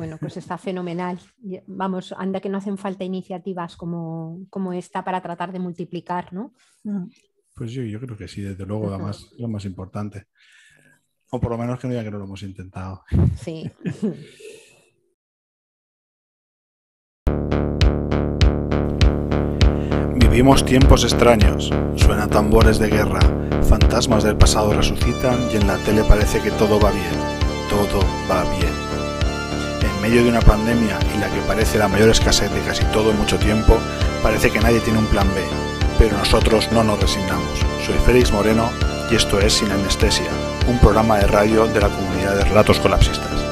Bueno, pues está fenomenal. Vamos, anda que no hacen falta iniciativas como, esta para tratar de multiplicar, ¿no? Pues yo, creo que sí, desde luego, más lo más importante. O por lo menos que no diga que no lo hemos intentado. Sí. Vivimos tiempos extraños, suenan tambores de guerra, fantasmas del pasado resucitan y en la tele parece que todo va bien, todo va bien en medio de una pandemia y la que parece la mayor escasez de casi todo en mucho tiempo, parece que nadie tiene un plan B, pero nosotros no nos resignamos. Soy Félix Moreno y esto es Sin Anestesia, un programa de radio de la comunidad de ratos Colapsistas.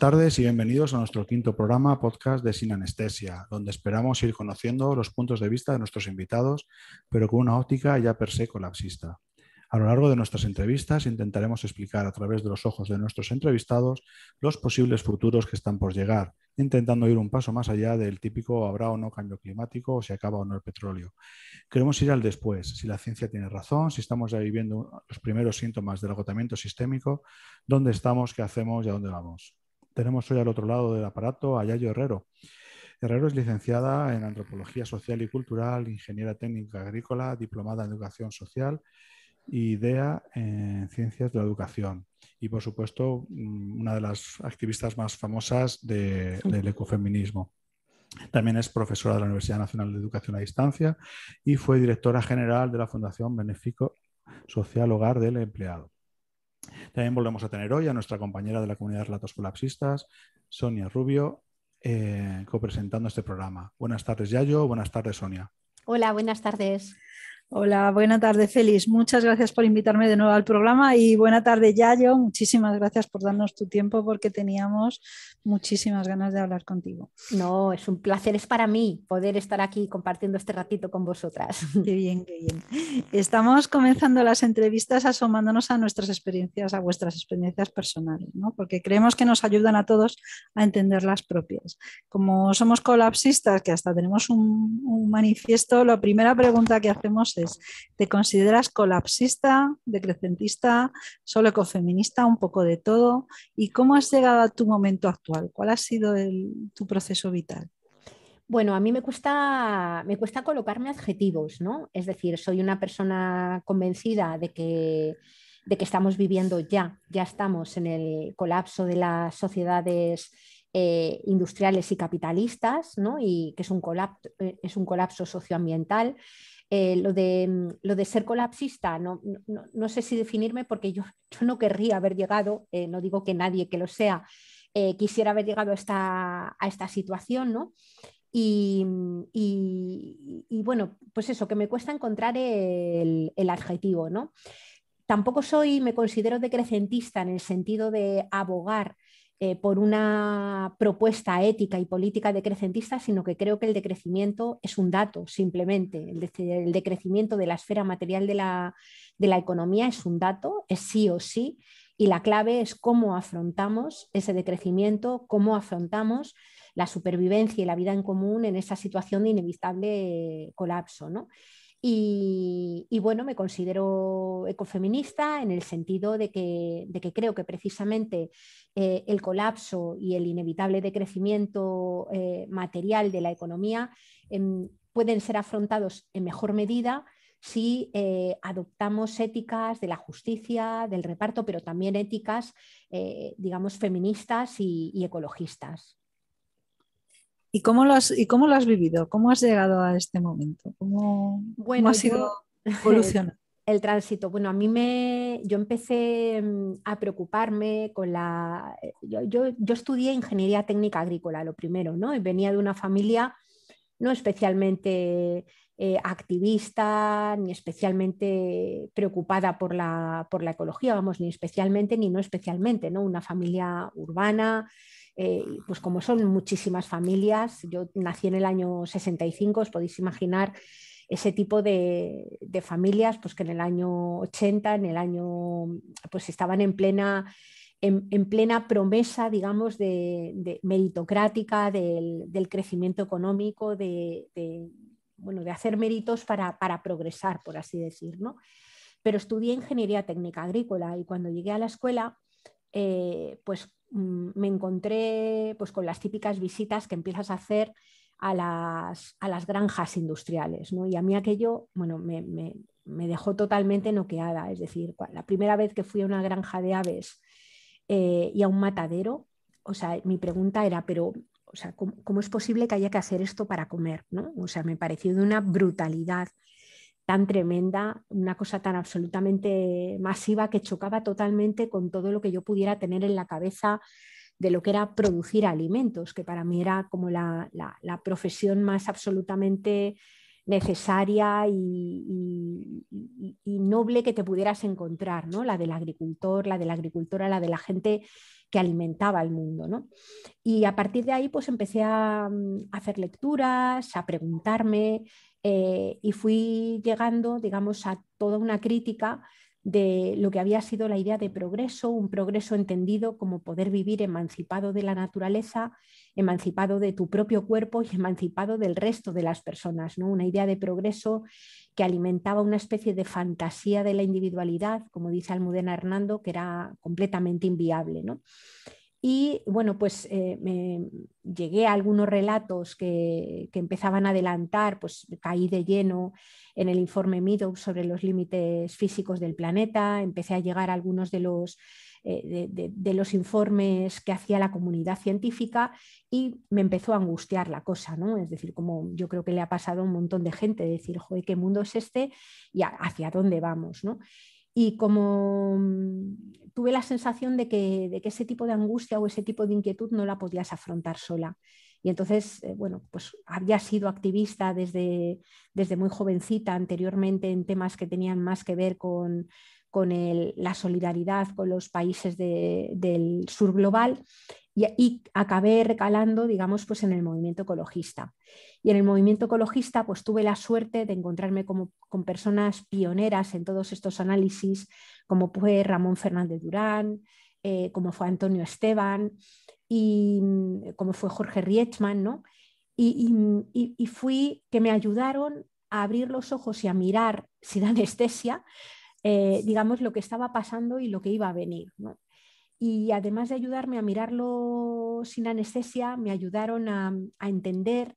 Buenas tardes y bienvenidos a nuestro quinto programa podcast de Sin Anestesia, donde esperamos ir conociendo los puntos de vista de nuestros invitados, pero con una óptica ya per se colapsista. A lo largo de nuestras entrevistas intentaremos explicar a través de los ojos de nuestros entrevistados los posibles futuros que están por llegar, intentando ir un paso más allá del típico habrá o no cambio climático o si acaba o no el petróleo. Queremos ir al después, si la ciencia tiene razón, si estamos ya viviendo los primeros síntomas del agotamiento sistémico, dónde estamos, qué hacemos y a dónde vamos. Tenemos hoy al otro lado del aparato a Yayo Herrero. Herrero es licenciada en Antropología Social y Cultural, ingeniera técnica agrícola, diplomada en Educación Social y DEA en Ciencias de la Educación. Y, por supuesto, mm, una de las activistas más famosas del ecofeminismo. También es profesora de la Universidad Nacional de Educación a Distancia y fue directora general de la Fundación Benefico Social Hogar del Empleado. También volvemos a tener hoy a nuestra compañera de la comunidad de Relatos Colapsistas, Sonia Rubio, eh, copresentando este programa. Buenas tardes, Yayo. Buenas tardes, Sonia. Hola, buenas tardes. Hola, buena tarde, Félix. Muchas gracias por invitarme de nuevo al programa y buena tarde, Yayo. Muchísimas gracias por darnos tu tiempo porque teníamos muchísimas ganas de hablar contigo. No, es un placer, es para mí poder estar aquí compartiendo este ratito con vosotras. Qué bien, qué bien. Estamos comenzando las entrevistas asomándonos a nuestras experiencias, a vuestras experiencias personales, ¿no? porque creemos que nos ayudan a todos a entender las propias. Como somos colapsistas, que hasta tenemos un, un manifiesto, la primera pregunta que hacemos ¿te consideras colapsista, decrecentista, solo ecofeminista, un poco de todo? ¿Y cómo has llegado a tu momento actual? ¿Cuál ha sido tu proceso vital? Bueno, a mí me cuesta, me cuesta colocarme adjetivos, ¿no? Es decir, soy una persona convencida de que, de que estamos viviendo ya, ya estamos en el colapso de las sociedades eh, industriales y capitalistas, ¿no? y que es un, colapso, eh, es un colapso socioambiental. Eh, lo, de, mm, lo de ser colapsista, no, sé si definirme porque yo, yo no querría haber llegado, eh, no digo que nadie que lo sea, eh, quisiera haber llegado a esta, situación, ¿no? Mm, y, bueno, pues eso, que me cuesta encontrar el, adjetivo, ¿no? Tampoco soy, me considero decrecentista en el sentido de abogar eh, por una propuesta ética y política decrecentista, sino que creo que el decrecimiento es un dato, simplemente. El, decrecimiento de la esfera material de la, de la economía es un dato, es sí o sí, y la clave es cómo afrontamos ese decrecimiento, cómo afrontamos la supervivencia y la vida en común en esa situación de inevitable eh, colapso. ¿no? Y, bueno, me considero ecofeminista en el sentido de que, creo que precisamente eh, el colapso y el inevitable decrecimiento eh, material de la economía em, pueden ser afrontados en mejor medida si eh, adoptamos éticas de la justicia, del reparto, pero también éticas, digamos, feministas y ecologistas. ¿Y cómo lo has, y cómo lo vivido? ¿Cómo has llegado a este momento? ¿Cómo, bueno, ha sido evolucionar? El, tránsito, bueno, a mí me, yo empecé mm, a preocuparme con la, eh, yo, estudié ingeniería técnica agrícola, lo primero, ¿no? Y venía de una familia no especialmente eh, activista ni especialmente preocupada por la, por la, ecología, vamos, ni especialmente ni no especialmente, ¿no? Una familia urbana eh, pues como son muchísimas familias, yo nací en el año 65, os podéis imaginar ese tipo de, familias pues que en el año 80, en el año, pues estaban en plena, en, plena promesa, digamos, de, meritocrática, del, crecimiento económico, de, bueno, de hacer méritos para, progresar, por así decir, ¿no? Pero estudié ingeniería técnica agrícola y cuando llegué a la escuela, eh, pues Mm, me encontré pues, con las típicas visitas que empiezas a hacer a las, granjas industriales. ¿no? Y a mí aquello me, dejó totalmente noqueada. Es decir, la primera vez que fui a una granja de aves eh, y a un matadero, o sea, mi pregunta era, pero ¿cómo, es posible que haya que hacer esto para comer? ¿no? O sea, me pareció de una brutalidad tan tremenda, una cosa tan absolutamente masiva que chocaba totalmente con todo lo que yo pudiera tener en la cabeza de lo que era producir alimentos, que para mí era como la, la, profesión más absolutamente necesaria y, y, noble que te pudieras encontrar, ¿no? La del agricultor, la de la agricultora, la de la gente que alimentaba al mundo, ¿no? Y a partir de ahí, pues empecé a, mm, a hacer lecturas, a preguntarme, eh, y fui llegando, digamos, a toda una crítica de lo que había sido la idea de progreso, un progreso entendido como poder vivir emancipado de la naturaleza, emancipado de tu propio cuerpo y emancipado del resto de las personas, ¿no? Una idea de progreso que alimentaba una especie de fantasía de la individualidad, como dice Almudena Hernando, que era completamente inviable, ¿no? Y bueno, pues eh, me llegué a algunos relatos que, empezaban a adelantar, pues caí de lleno en el informe Meadow sobre los límites físicos del planeta, empecé a llegar a algunos de los, eh, de, los informes que hacía la comunidad científica y me empezó a angustiar la cosa, ¿no? Es decir, como yo creo que le ha pasado a un montón de gente, decir, joder, ¿qué mundo es este y hacia dónde vamos, ¿no? Y como mm, tuve la sensación de que, ese tipo de angustia o ese tipo de inquietud no la podías afrontar sola. Y entonces, eh, bueno, pues había sido activista desde, desde muy jovencita anteriormente en temas que tenían más que ver con, con la solidaridad con los países del sur global y, acabé recalando, digamos, pues en el movimiento ecologista. Y en el movimiento ecologista, pues tuve la suerte de encontrarme con personas pioneras en todos estos análisis, como fue Ramón Fernández Durán, eh, como fue Antonio Esteban y mm, como fue Jorge Rietzmann, ¿no? Y, fui que me ayudaron a abrir los ojos y a mirar sin anestesia eh, digamos, lo que estaba pasando y lo que iba a venir. Y además de ayudarme a mirarlo sin anestesia, me ayudaron a, entender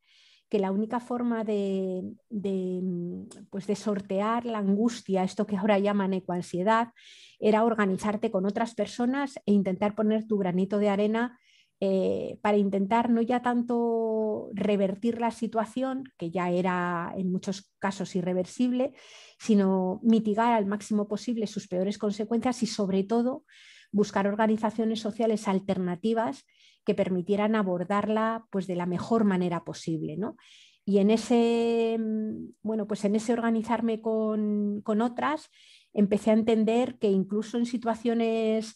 que la única forma de, mm, pues de, sortear la angustia, esto que ahora llaman ecoansiedad, era organizarte con otras personas e intentar poner tu granito de arena eh, para intentar no ya tanto revertir la situación, que ya era en muchos casos irreversible, sino mitigar al máximo posible sus peores consecuencias y sobre todo buscar organizaciones sociales alternativas que permitieran abordarla pues, de la mejor manera posible. Y en ese, mm, bueno, pues en ese organizarme con, otras, empecé a entender que incluso en situaciones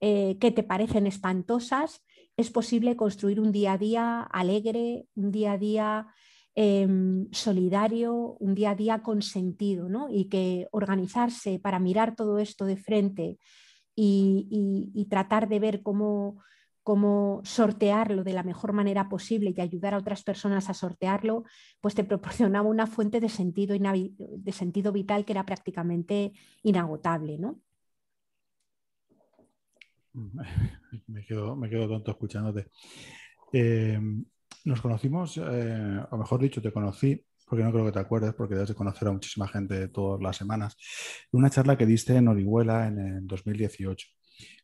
eh, que te parecen espantosas, es posible construir un día a día alegre, un día a día em, solidario, un día a día con sentido, ¿no? Y que organizarse para mirar todo esto de frente y, tratar de ver cómo, sortearlo de la mejor manera posible y ayudar a otras personas a sortearlo, pues te proporcionaba una fuente de sentido, de sentido vital que era prácticamente inagotable, ¿no? Me quedo, me quedo tonto escuchándote. Eh, nos conocimos, eh, o mejor dicho, te conocí, porque no creo que te acuerdes, porque debes de conocer a muchísima gente todas las semanas, una charla que diste en Orihuela en, el 2018.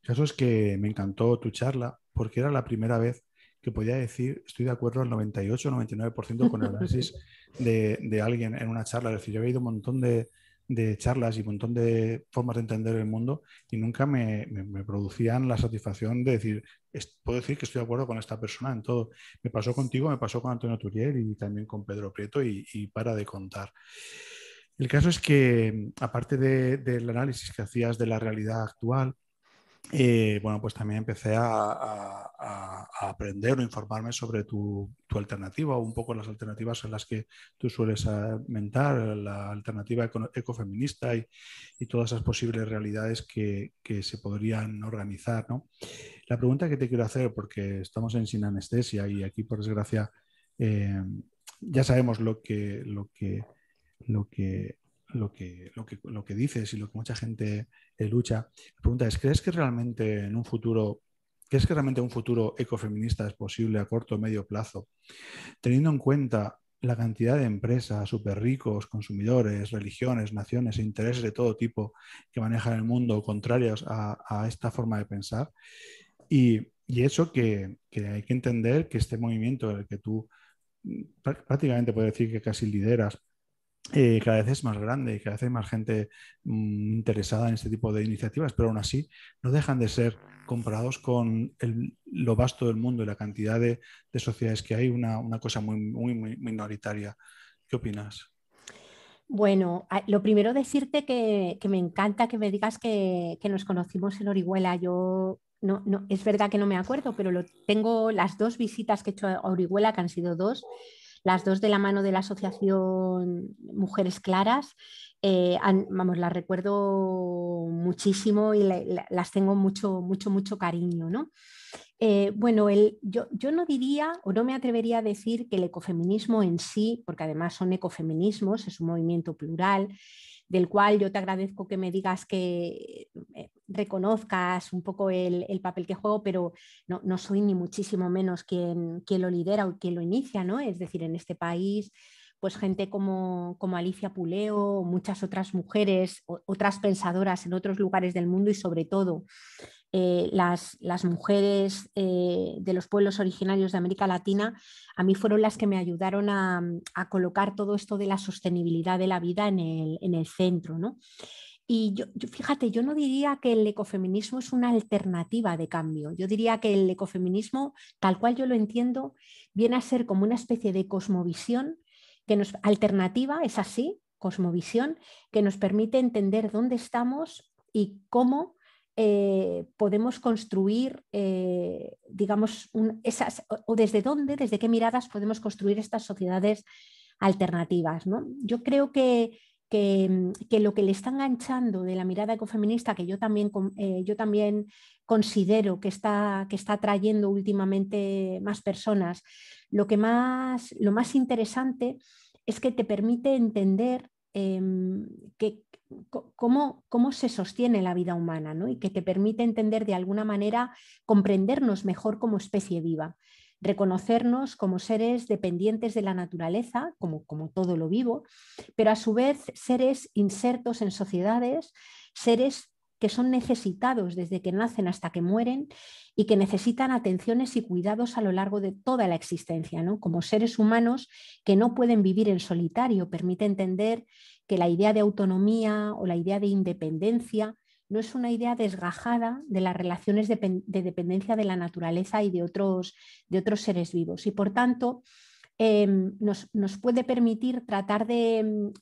El caso es que me encantó tu charla, porque era la primera vez que podía decir, estoy de acuerdo al 98 99% con el análisis de, alguien en una charla. Es decir, yo había ido un montón de, de charlas y un montón de formas de entender el mundo y nunca me, producían la satisfacción de decir, puedo decir que estoy de acuerdo con esta persona en todo. Me pasó contigo, me pasó con Antonio Turiel y también con Pedro Prieto y, para de contar. El caso es que, aparte del análisis que hacías de la realidad actual, eh, bueno, pues también empecé a, aprender o informarme sobre tu, alternativa o un poco las alternativas en las que tú sueles mentar, la alternativa ecofeminista y, todas esas posibles realidades que, se podrían organizar. La pregunta que te quiero hacer, porque estamos en sin anestesia y aquí, por desgracia, eh, ya sabemos lo que, lo que, lo que lo que, lo, que, dices y lo que mucha gente eh, lucha. La pregunta es, ¿crees que realmente en un futuro, crees que realmente un futuro ecofeminista es posible a corto o medio plazo, teniendo en cuenta la cantidad de empresas, súper ricos, consumidores, religiones, naciones e intereses de todo tipo que manejan el mundo contrarios a, esta forma de pensar? Y, eso que, hay que entender que este movimiento en el que tú mm, prácticamente puedes decir que casi lideras eh, cada vez es más grande y cada vez hay más gente mm, interesada en este tipo de iniciativas, pero aún así no dejan de ser comparados con el, lo vasto del mundo y la cantidad de, de sociedades que hay, una, una cosa muy, muy, minoritaria. ¿Qué opinas? Bueno, lo primero decirte que, que me encanta que me digas que, que nos conocimos en Orihuela. Yo no, no, es verdad que no me acuerdo, pero lo, tengo las dos visitas que he hecho a Orihuela, que han sido dos, las dos de la mano de la Asociación Mujeres Claras. Eh, vamos, las recuerdo muchísimo y las tengo mucho, mucho, mucho cariño, ¿no? Eh, bueno, yo, yo, no diría o no me atrevería a decir que el ecofeminismo en sí, porque además son ecofeminismos, es un movimiento plural, del cual yo te agradezco que me digas que eh, reconozcas un poco el, papel que juego, pero no, soy ni muchísimo menos quien, lo lidera o quien lo inicia, ¿no? Es decir, en este país pues gente como, como, Alicia Puleo, muchas otras mujeres, otras pensadoras en otros lugares del mundo y sobre todo eh, las, las, mujeres eh, de los pueblos originarios de América Latina, a mí fueron las que me ayudaron a, colocar todo esto de la sostenibilidad de la vida en el, centro. Y yo, fíjate, yo no diría que el ecofeminismo es una alternativa de cambio. Yo diría que el ecofeminismo, tal cual yo lo entiendo, viene a ser como una especie de cosmovisión que alternativa, es así, cosmovisión, que nos permite entender dónde estamos y cómo eh, podemos construir, eh, digamos, esas, o, desde dónde, desde qué miradas podemos construir estas sociedades alternativas. ¿no? Yo creo que, que, lo que le está enganchando de la mirada ecofeminista, que yo también, eh, yo también considero que está, que está trayendo últimamente más personas, lo, que más, lo más interesante es que te permite entender Em, que, cómo, cómo, se sostiene la vida humana ¿no? y que te permite entender de alguna manera, comprendernos mejor como especie viva, reconocernos como seres dependientes de la naturaleza, como, como todo lo vivo, pero a su vez seres insertos en sociedades, seres que son necesitados desde que nacen hasta que mueren y que necesitan atenciones y cuidados a lo largo de toda la existencia, ¿no? como seres humanos que no pueden vivir en solitario. Permite entender que la idea de autonomía o la idea de independencia no es una idea desgajada de las relaciones de, dependencia de la naturaleza y de otros, de otros seres vivos. Y por tanto, em, nos, puede permitir tratar de, em,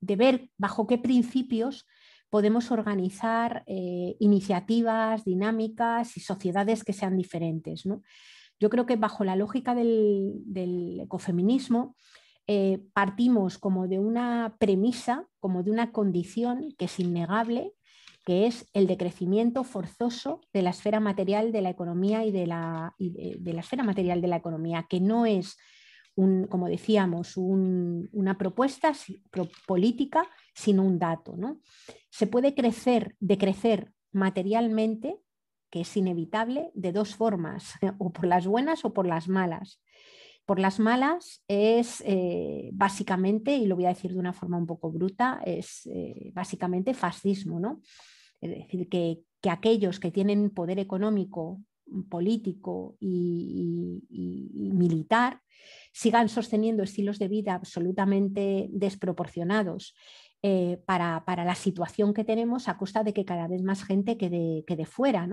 de ver bajo qué principios podemos organizar eh, iniciativas, dinámicas y sociedades que sean diferentes. Yo creo que bajo la lógica del, ecofeminismo eh, partimos como de una premisa, como de una condición que es innegable, que es el decrecimiento forzoso de la esfera material de la economía y de la, de la esfera material de la economía, que no es como decíamos, una propuesta política, sino un dato. ¿no? Se puede crecer, decrecer materialmente, que es inevitable, de dos formas, o por las buenas o por las malas. Por las malas es eh, básicamente, y lo voy a decir de una forma un poco bruta, es eh, básicamente fascismo, ¿no? Es decir, que, que aquellos que tienen poder económico político y, militar, sigan sosteniendo estilos de vida absolutamente desproporcionados eh, para, la situación que tenemos a costa de que cada vez más gente quede, quede fuera.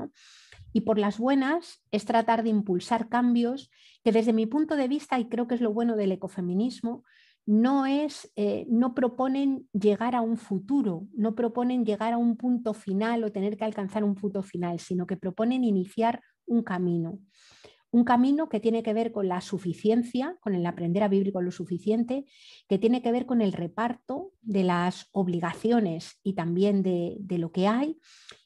Y por las buenas es tratar de impulsar cambios que desde mi punto de vista, y creo que es lo bueno del ecofeminismo, no, es, eh, no proponen llegar a un futuro, no proponen llegar a un punto final o tener que alcanzar un punto final, sino que proponen iniciar un camino. Un camino que tiene que ver con la suficiencia, con el aprender a vivir con lo suficiente, que tiene que ver con el reparto de las obligaciones y también de, de lo que hay,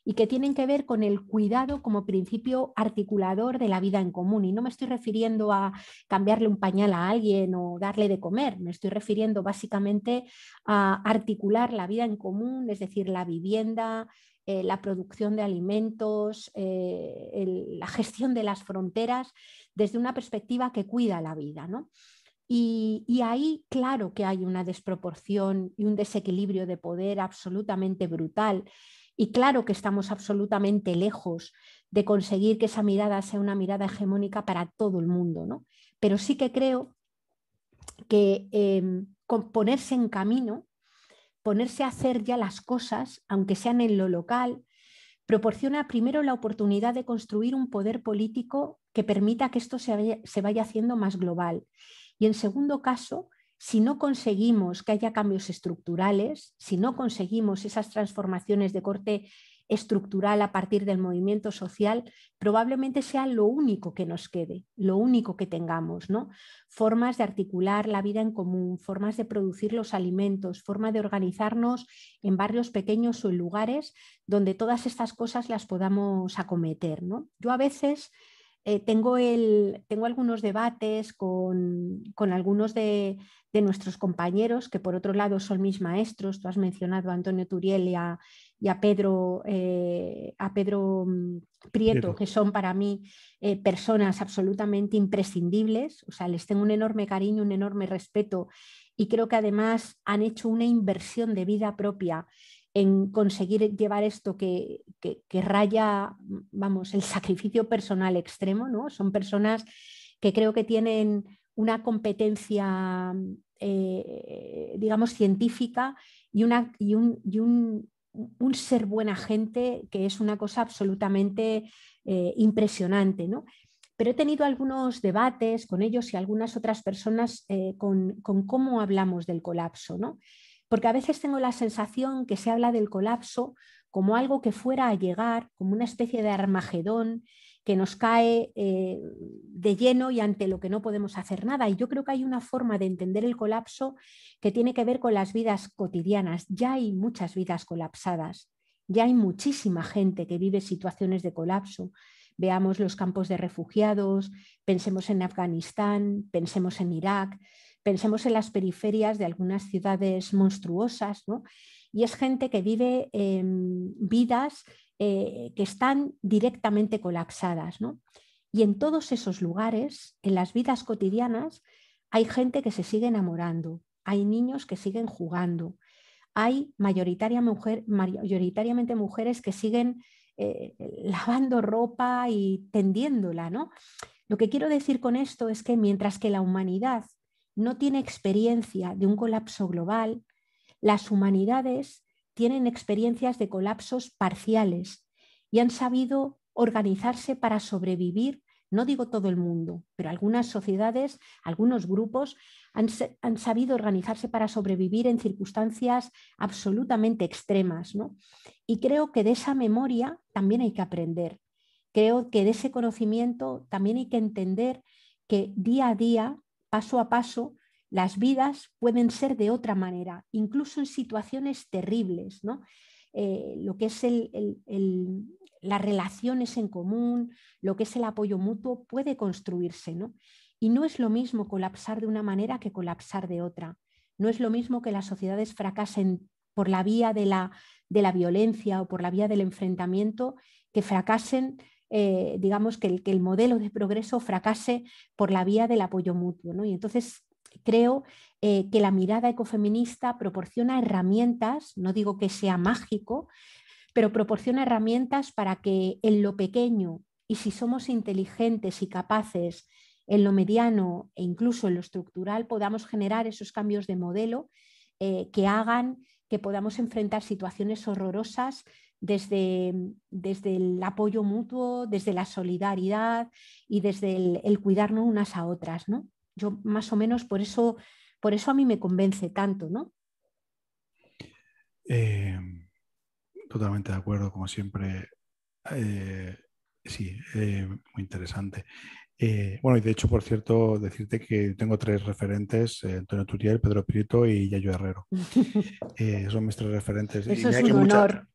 y que tienen que ver con el cuidado como principio articulador de la vida en común. Y no me estoy refiriendo a cambiarle un pañal a alguien o darle de comer, me estoy refiriendo básicamente a articular la vida en común, es decir, la vivienda, eh, la producción de alimentos, eh, la gestión de las fronteras, desde una perspectiva que cuida la vida. ¿no? Y, ahí, claro que hay una desproporción y un desequilibrio de poder absolutamente brutal. Y claro que estamos absolutamente lejos de conseguir que esa mirada sea una mirada hegemónica para todo el mundo. ¿no? Pero sí que creo que em, ponerse en camino ponerse a hacer ya las cosas, aunque sean en lo local, proporciona primero la oportunidad de construir un poder político que permita que esto se vaya, haciendo más global. Y en segundo caso, si no conseguimos que haya cambios estructurales, si no conseguimos esas transformaciones de corte estructural a partir del movimiento social, probablemente sea lo único que nos quede, lo único que tengamos, ¿no? Formas de articular la vida en común, formas de producir los alimentos, forma de organizarnos en barrios pequeños o en lugares donde todas estas cosas las podamos acometer, ¿no? Yo a veces eh, tengo, el, tengo, algunos debates con, algunos de, de, nuestros compañeros, que por otro lado son mis maestros, tú has mencionado a Antonio Turiel y a, y a Pedro, eh, a Pedro mm, Prieto, que son para mí eh, personas absolutamente imprescindibles. O sea, les tengo un enorme cariño, un enorme respeto y creo que además han hecho una inversión de vida propia en conseguir llevar esto que, raya, vamos, el sacrificio personal extremo, ¿no? Son personas que creo que tienen una competencia, eh, digamos, científica y, una, y, un, un ser buena gente que es una cosa absolutamente eh, impresionante, ¿no? Pero he tenido algunos debates con ellos y algunas otras personas eh, con, con, cómo hablamos del colapso, ¿no? Porque a veces tengo la sensación que se habla del colapso como algo que fuera a llegar, como una especie de armagedón que nos cae eh, de lleno y ante lo que no podemos hacer nada. Y yo creo que hay una forma de entender el colapso que tiene que ver con las vidas cotidianas. Ya hay muchas vidas colapsadas, ya hay muchísima gente que vive situaciones de colapso. Veamos los campos de refugiados, pensemos en Afganistán, pensemos en Irak, pensemos en las periferias de algunas ciudades monstruosas, Y es gente que vive em, vidas eh, que están directamente colapsadas. ¿no? Y en todos esos lugares, en las vidas cotidianas, hay gente que se sigue enamorando, hay niños que siguen jugando, hay mayoritariamente mujeres que siguen eh, lavando ropa y tendiéndola. ¿no? Lo que quiero decir con esto es que mientras que la humanidad no tiene experiencia de un colapso global, las humanidades tienen experiencias de colapsos parciales y han sabido organizarse para sobrevivir. No digo todo el mundo, pero algunas sociedades, algunos grupos han, sabido organizarse para sobrevivir en circunstancias absolutamente extremas. Y creo que de esa memoria también hay que aprender. Creo que de ese conocimiento también hay que entender que día a día, paso a paso, las vidas pueden ser de otra manera, incluso en situaciones terribles, ¿no? Eh, lo que es el, las relaciones en común, lo que es el apoyo mutuo, puede construirse, ¿no? Y no es lo mismo colapsar de una manera que colapsar de otra. No es lo mismo que las sociedades fracasen por la vía de la, de la violencia o por la vía del enfrentamiento, que fracasen, eh, digamos, que el, que el, modelo de progreso fracase por la vía del apoyo mutuo. Y entonces creo eh, que la mirada ecofeminista proporciona herramientas, no digo que sea mágico, pero proporciona herramientas para que en lo pequeño y si somos inteligentes y capaces en lo mediano e incluso en lo estructural podamos generar esos cambios de modelo eh, que hagan que podamos enfrentar situaciones horrorosas desde, desde, el apoyo mutuo, desde la solidaridad y desde el, el cuidarnos unas a otras. ¿no? Yo más o menos por eso, por eso a mí me convence tanto, ¿no? Eh, totalmente de acuerdo, como siempre. Eh, sí, eh, muy interesante. bueno, y de hecho, por cierto, decirte que tengo tres referentes, Antonio Turiel, Pedro Prieto y Yayo Herrero. son mis tres referentes. Eso es un honor.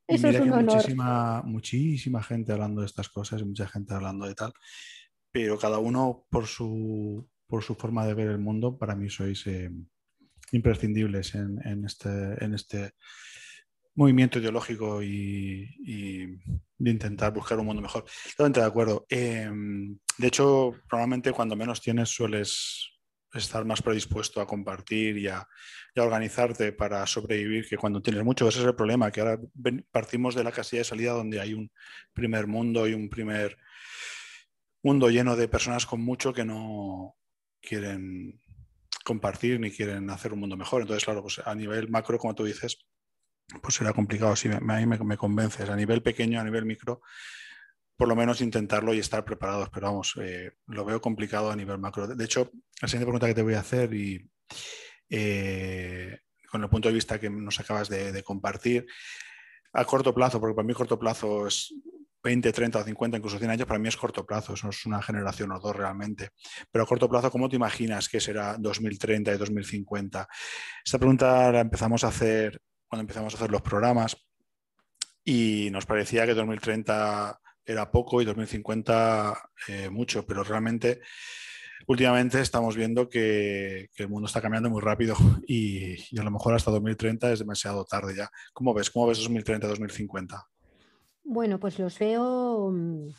muchísima gente hablando de estas cosas y mucha gente hablando de tal, pero cada uno por su por su forma de ver el mundo, para mí sois eh, imprescindibles en, este, en, este, movimiento ideológico y, de intentar buscar un mundo mejor. Totalmente de acuerdo. Em, de hecho, probablemente cuando menos tienes sueles estar más predispuesto a compartir y a, organizarte para sobrevivir que cuando tienes mucho. Ese es el problema, que ahora partimos de la casilla de salida donde hay un primer mundo y un primer mundo lleno de personas con mucho que no, quieren compartir ni quieren hacer un mundo mejor. Entonces, claro, pues a nivel macro, como tú dices, pues será complicado. si me, me, convences. A nivel pequeño, a nivel micro, por lo menos intentarlo y estar preparados. Pero vamos, eh, lo veo complicado a nivel macro. De hecho, la siguiente pregunta que te voy a hacer y eh, con el punto de vista que nos acabas de, de compartir, a corto plazo, porque para mí corto plazo es 20, 30 o 50, incluso 100 años, para mí es corto plazo, eso es una generación o dos realmente. Pero a corto plazo, ¿cómo te imaginas que será 2030 y 2050? Esta pregunta la empezamos a hacer cuando empezamos a hacer los programas y nos parecía que 2030 era poco y 2050 eh, mucho, pero realmente últimamente estamos viendo que, el mundo está cambiando muy rápido y, a lo mejor hasta 2030 es demasiado tarde ya. ¿Cómo ves? ¿Cómo ves 2030, 2050? Bueno, pues los veo. Mm,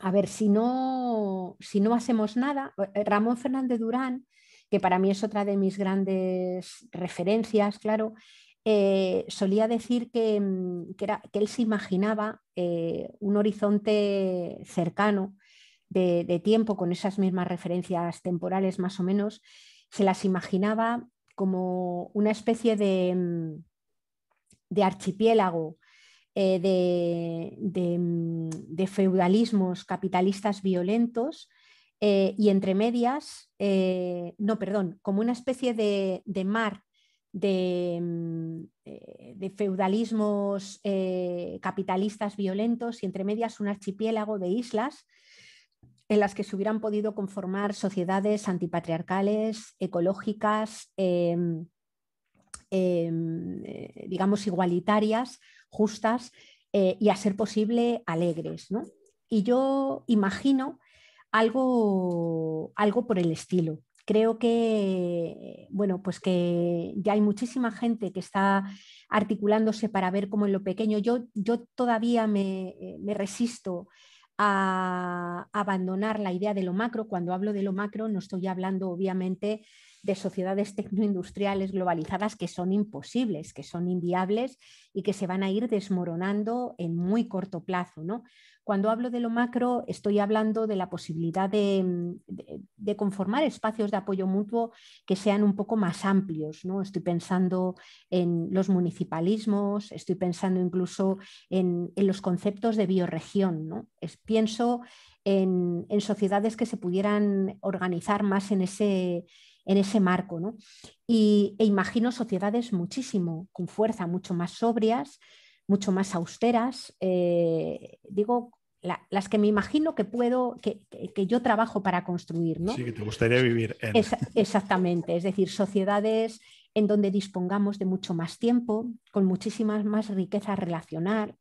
a ver, si no, si no hacemos nada, eh, eh, Ramón Fernández Durán, que para mí es otra de mis grandes referencias, claro, eh, solía decir mm, que, él se imaginaba un horizonte cercano de, tiempo con esas mismas referencias temporales más o menos, se las imaginaba como una especie de, mm, de archipiélago eh, mm, de, feudalismos capitalistas violentos eh, y entre medias, eh, no, perdón, como una especie de, mar de, mm, de feudalismos capitalistas violentos y entre medias un archipiélago de islas en las que se hubieran podido conformar sociedades antipatriarcales, ecológicas, em, Em, eh, digamos, igualitarias, justas eh, y a ser posible alegres. Y yo imagino algo, algo por el estilo. Creo que, bueno, pues que ya hay muchísima gente que está articulándose para ver cómo en lo pequeño. Yo, yo todavía me, me resisto a abandonar la idea de lo macro. Cuando hablo de lo macro no estoy hablando obviamente de sociedades tecnoindustriales globalizadas que son imposibles, que son inviables y que se van a ir desmoronando en muy corto plazo, ¿no? Cuando hablo de lo macro, estoy hablando de la posibilidad mm, de, conformar espacios de apoyo mutuo que sean un poco más amplios. ¿no? Estoy pensando en los municipalismos, estoy pensando incluso en, los conceptos de bioregión. Es, pienso en, sociedades que se pudieran organizar más en ese, marco. Y, e imagino sociedades muchísimo, con fuerza, mucho más sobrias, mucho más austeras. Eh, digo, las que me imagino que puedo, que, yo trabajo para construir, ¿no? Sí, que te gustaría vivir en. exactamente, es decir, sociedades en donde dispongamos de mucho más tiempo, con muchísimas más riqueza relacional,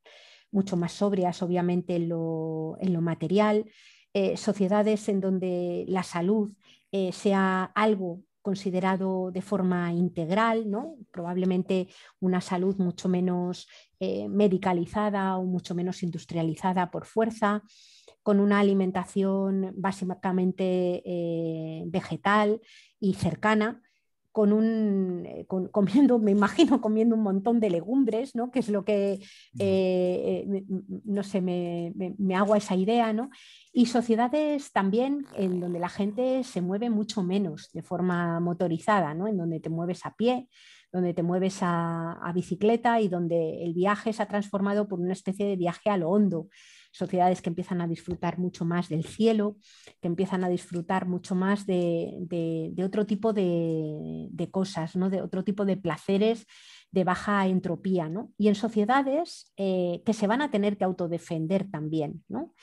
mucho más sobrias, obviamente, en lo, material, eh, sociedades en donde la salud eh, sea algo considerado de forma integral, ¿no? probablemente una salud mucho menos eh, medicalizada o mucho menos industrializada por fuerza, con una alimentación básicamente eh, vegetal y cercana con un, eh, comiendo, me imagino comiendo un montón de legumbres, ¿no? Que es lo que, eh, eh, no sé, me, me, esa idea, ¿no? Y sociedades también en donde la gente se mueve mucho menos de forma motorizada, ¿no? En donde te mueves a pie, donde te mueves a bicicleta y donde el viaje se ha transformado por una especie de viaje a lo hondo sociedades que empiezan a disfrutar mucho más del cielo, que empiezan a disfrutar mucho más de, otro tipo de, cosas, de otro tipo de placeres de baja entropía, Y en sociedades eh, que se van a tener que autodefender también, ¿no?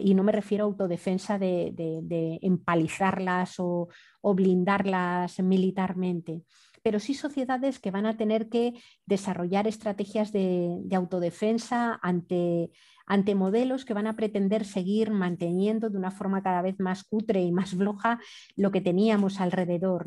y no me refiero a autodefensa de, de, de empalizarlas o, o, blindarlas militarmente, pero sí sociedades que van a tener que desarrollar estrategias de, de autodefensa ante, ante modelos que van a pretender seguir manteniendo de una forma cada vez más cutre y más floja lo que teníamos alrededor,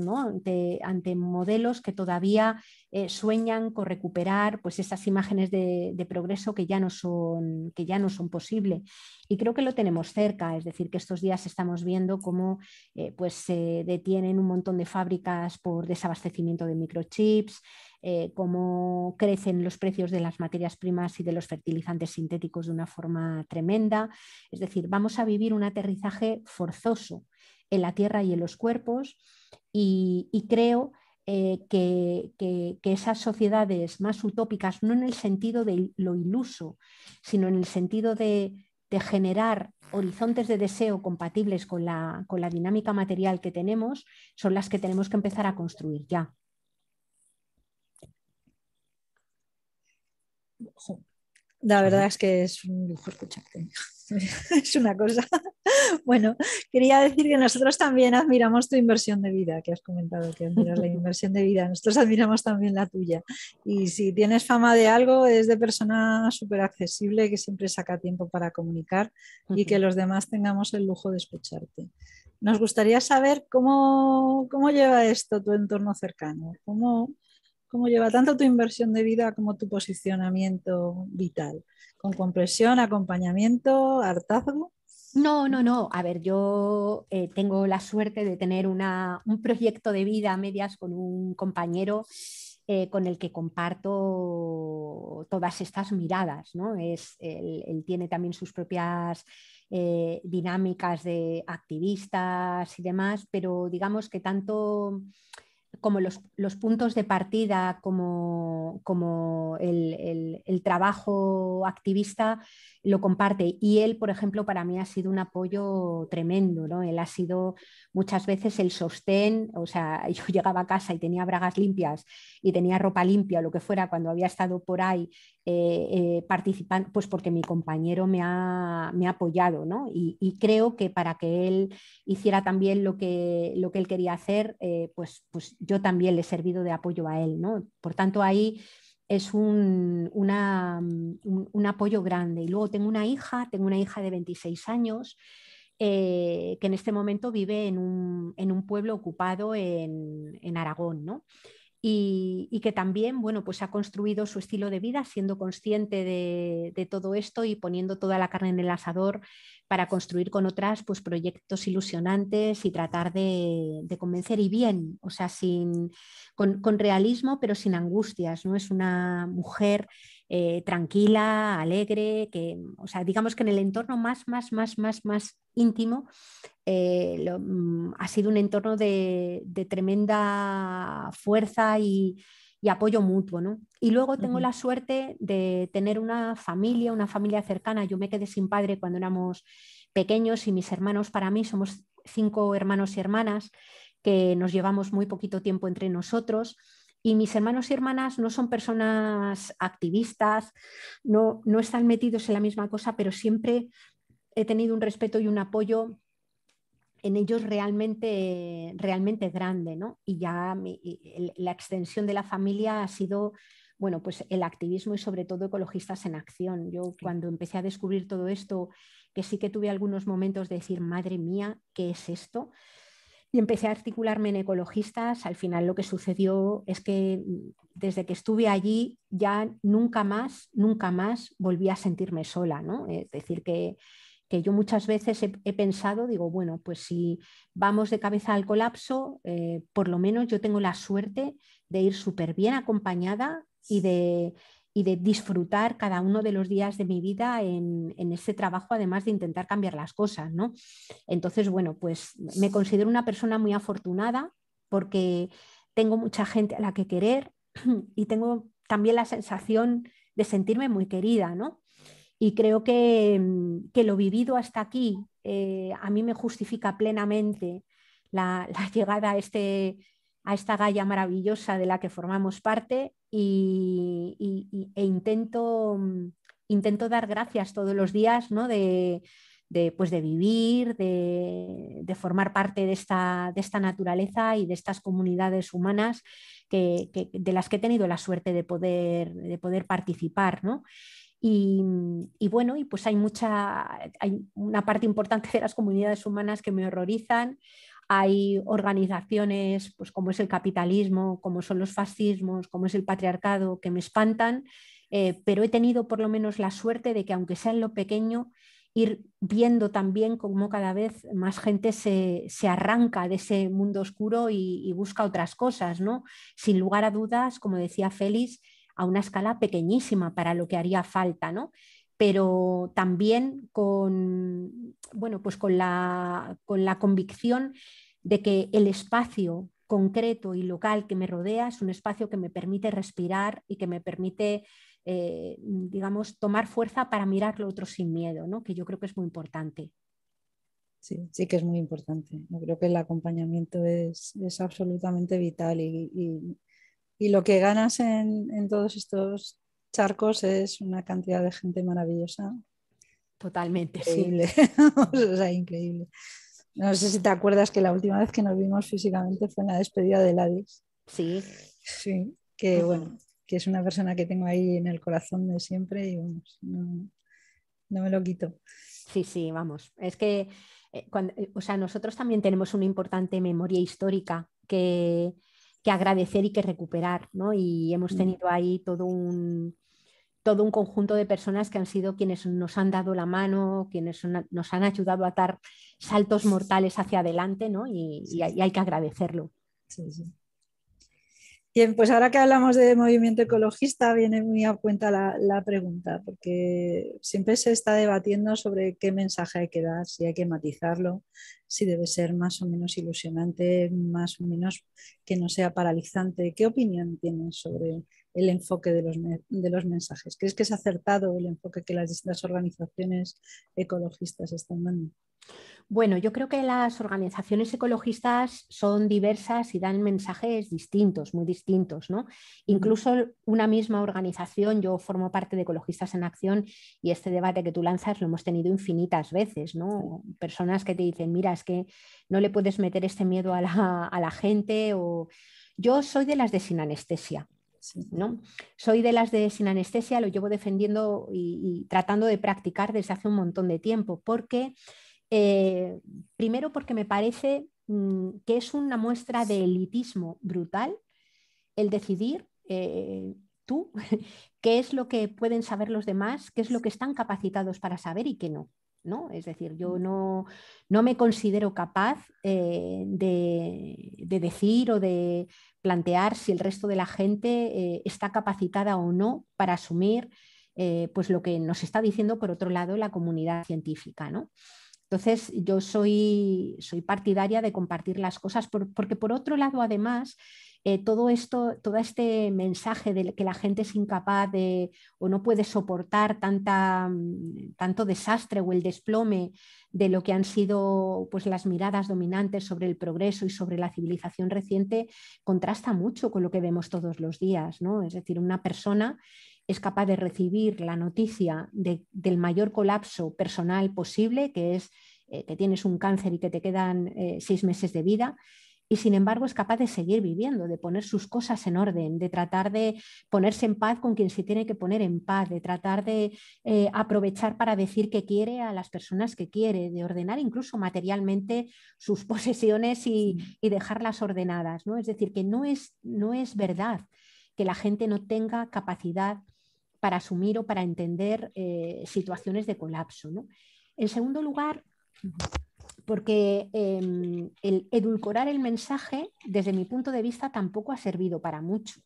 ante, modelos que todavía eh, sueñan con recuperar pues, esas imágenes de, progreso que ya, no son, que ya no son posible. Y creo que lo tenemos cerca, es decir, que estos días estamos viendo cómo eh, pues, se detienen un montón de fábricas por desabastecimiento de microchips, eh, cómo crecen los precios de las materias primas y de los fertilizantes sintéticos de una forma tremenda. Es decir, vamos a vivir un aterrizaje forzoso en la tierra y en los cuerpos y, creo eh, que, esas sociedades más utópicas, no en el sentido de lo iluso, sino en el sentido de, generar horizontes de deseo compatibles con la dinámica material que tenemos, son las que tenemos que empezar a construir ya. La verdad es que es un lujo escucharte. es una cosa. Bueno, quería decir que nosotros también admiramos tu inversión de vida, que has comentado que admiras la inversión de vida. Nosotros admiramos también la tuya. Y si tienes fama de algo, es de persona súper accesible, que siempre saca tiempo para comunicar y que los demás tengamos el lujo de escucharte. Nos gustaría saber cómo, lleva esto tu entorno cercano, cómo, ¿Cómo lleva tanto tu inversión de vida como tu posicionamiento vital? ¿Con compresión, acompañamiento, hartazgo? No, no, no. A ver, yo eh, tengo la suerte de tener un proyecto de vida a medias con un compañero eh, con el que comparto todas estas miradas. ¿no? Es, él, tiene también sus propias eh, dinámicas de activistas y demás, pero digamos que tanto como los, puntos de partida, como, como el, el, trabajo activista, lo comparte. Y él, por ejemplo, para mí ha sido un apoyo tremendo, ¿no? Él ha sido muchas veces el sostén, o sea, yo llegaba a casa y tenía bragas limpias y tenía ropa limpia, lo que fuera, cuando había estado por ahí eh, eh, participan, pues porque mi compañero me ha, apoyado, ¿no? Y, creo que para que él hiciera también lo que, lo que él quería hacer, eh, pues, pues yo también le he servido de apoyo a él, ¿no? Por tanto, ahí es un, una, mm, apoyo grande. Y luego tengo una hija, tengo una hija de 26 años, que en este momento vive en un, pueblo ocupado en, en Aragón, ¿no? y, que también bueno, pues ha construido su estilo de vida siendo consciente de, todo esto y poniendo toda la carne en el asador para construir con otras pues, proyectos ilusionantes y tratar de, convencer y bien, o sea, sin, con, con, realismo pero sin angustias. ¿no? Es una mujer eh, tranquila, alegre, que, o sea, digamos que en el entorno más, más, más, más, más íntimo eh, mm, ha sido un entorno de, tremenda fuerza y, apoyo mutuo, Y luego tengo la suerte de tener una familia, una familia cercana. Yo me quedé sin padre cuando éramos pequeños y mis hermanos para mí somos cinco hermanos y hermanas que nos llevamos muy poquito tiempo entre nosotros y mis hermanos y hermanas no son personas activistas, no, están metidos en la misma cosa, pero siempre he tenido un respeto y un apoyo en ellos realmente, realmente grande, Y ya la extensión de la familia ha sido, bueno, pues el activismo y sobre todo ecologistas en acción. Yo cuando empecé a descubrir todo esto, que sí que tuve algunos momentos de decir, madre mía, ¿qué es esto? y empecé a articularme en ecologistas. Al final lo que sucedió es que mm, desde que estuve allí ya nunca más, nunca más volví a sentirme sola, ¿no? Es decir, que, yo muchas veces he, pensado, digo, bueno, pues si vamos de cabeza al colapso, eh, por lo menos yo tengo la suerte de ir súper bien acompañada y de, y de disfrutar cada uno de los días de mi vida en, este trabajo, además de intentar cambiar las cosas, ¿no? Entonces, bueno, pues me considero una persona muy afortunada porque tengo mucha gente a la que querer y tengo también la sensación de sentirme muy querida, ¿no? Y creo que, que lo vivido hasta aquí eh, a mí me justifica plenamente la, llegada a, este, a esta galla maravillosa de la que formamos parte y, e intento, mm, intento dar gracias todos los días ¿no? de, de pues, vivir, de, formar parte de esta, naturaleza y de estas comunidades humanas de las que he tenido la suerte de poder, de poder participar. Mm, y, bueno, y pues hay mucha, hay una parte importante de las comunidades humanas que me horrorizan, hay organizaciones pues, como es el capitalismo, como son los fascismos, como es el patriarcado, que me espantan, eh, pero he tenido por lo menos la suerte de que aunque sea en lo pequeño, ir viendo también cómo cada vez más gente se, arranca de ese mundo oscuro y, y, busca otras cosas, ¿no? Sin lugar a dudas, como decía Félix, a una escala pequeñísima para lo que haría falta, ¿no? pero también con, bueno, pues con, la, convicción de que el espacio concreto y local que me rodea es un espacio que me permite respirar y que me permite, eh, digamos, tomar fuerza para mirar lo otro sin miedo, que yo creo que es muy importante. Sí, sí que es muy importante. Yo creo que el acompañamiento es, absolutamente vital y, lo que ganas en, en todos estos charcos es una cantidad de gente maravillosa. Totalmente, increíble. sí. o sea, increíble. No sé si te acuerdas que la última vez que nos vimos físicamente fue en la despedida de Ladis. Sí. Sí, que bueno, que es una persona que tengo ahí en el corazón de siempre y pues, no, me lo quito. Sí, sí, vamos. Es que, eh, eh, o sea, nosotros también tenemos una importante memoria histórica que, que agradecer y que recuperar, Y hemos mm. tenido ahí todo un, todo un conjunto de personas que han sido quienes nos han dado la mano, quienes nos han ayudado a dar saltos mortales hacia adelante, Y, hay que agradecerlo. Bien, pues ahora que hablamos de movimiento ecologista, viene muy a cuenta la, pregunta, porque siempre se está debatiendo sobre qué mensaje hay que dar, si hay que matizarlo, si debe ser más o menos ilusionante, más o menos que no sea paralizante. ¿Qué opinión tienes sobre el enfoque de los, mensajes? ¿Crees que es acertado el enfoque que las distintas organizaciones ecologistas están dando? Bueno, yo creo que las organizaciones ecologistas son diversas y dan mensajes distintos, muy distintos, ¿no? Incluso una misma organización, yo formo parte de Ecologistas en Acción y este debate que tú lanzas lo hemos tenido infinitas veces, ¿no? Personas que te dicen, mira, es que no le puedes meter este miedo a la, a la gente o... Yo soy de las de sin anestesia. ¿no? Soy de las de sin anestesia, lo llevo defendiendo y, tratando de practicar desde hace un montón de tiempo, porque eh, primero porque me parece mm, que es una muestra de elitismo brutal el decidir eh, tú qué es lo que pueden saber los demás, qué es lo que están capacitados para saber y qué no. ¿no? Es decir, yo no, me considero capaz eh, de, decir o de plantear si el resto de la gente eh, está capacitada o no para asumir eh, pues lo que nos está diciendo, por otro lado, la comunidad científica, ¿no? Entonces, yo soy, soy partidaria de compartir las cosas, porque por otro lado, además, eh, todo esto, este mensaje de que la gente es incapaz de o no puede soportar mm, tanto desastre o el desplome de lo que han sido pues, las miradas dominantes sobre el progreso y sobre la civilización reciente, contrasta mucho con lo que vemos todos los días. ¿no? Es decir, una persona es capaz de recibir la noticia del mayor colapso personal posible, que es eh, que tienes un cáncer y que te quedan eh, seis meses de vida, y sin embargo es capaz de seguir viviendo, de poner sus cosas en orden, de tratar de ponerse en paz con quien se tiene que poner en paz, de tratar de eh, aprovechar para decir que quiere a las personas que quiere, de ordenar incluso materialmente sus posesiones y, dejarlas ordenadas. ¿no? Es decir, que no es, no es verdad que la gente no tenga capacidad para asumir o para entender eh, situaciones de colapso. En segundo lugar, porque em, el edulcorar el mensaje, desde mi punto de vista, tampoco ha servido para mucho.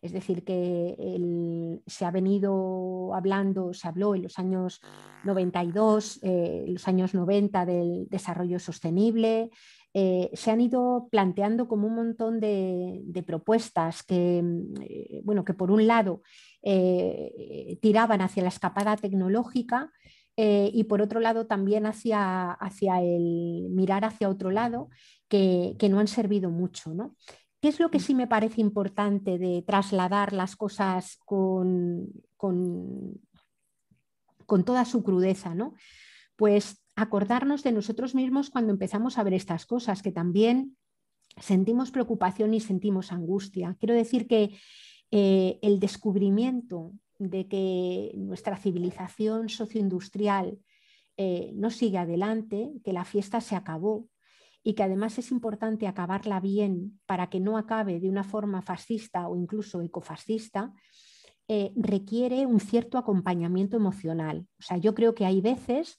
Es decir, que se ha venido hablando, se habló en los años 92, eh, los años 90 del desarrollo sostenible, eh, se han ido planteando como un montón de, propuestas que, em, eh, bueno, que por un lado eh, tiraban hacia la escapada tecnológica, eh, y por otro lado también hacia, hacia el mirar hacia otro lado, que, no han servido mucho. ¿Qué es lo que mm. sí me parece importante de trasladar las cosas con, con, toda su crudeza? Pues acordarnos de nosotros mismos cuando empezamos a ver estas cosas, que también sentimos preocupación y sentimos angustia. Quiero decir que eh, el descubrimiento de que nuestra civilización socioindustrial eh, no sigue adelante, que la fiesta se acabó y que además es importante acabarla bien para que no acabe de una forma fascista o incluso ecofascista, eh, requiere un cierto acompañamiento emocional. O sea, yo creo que hay veces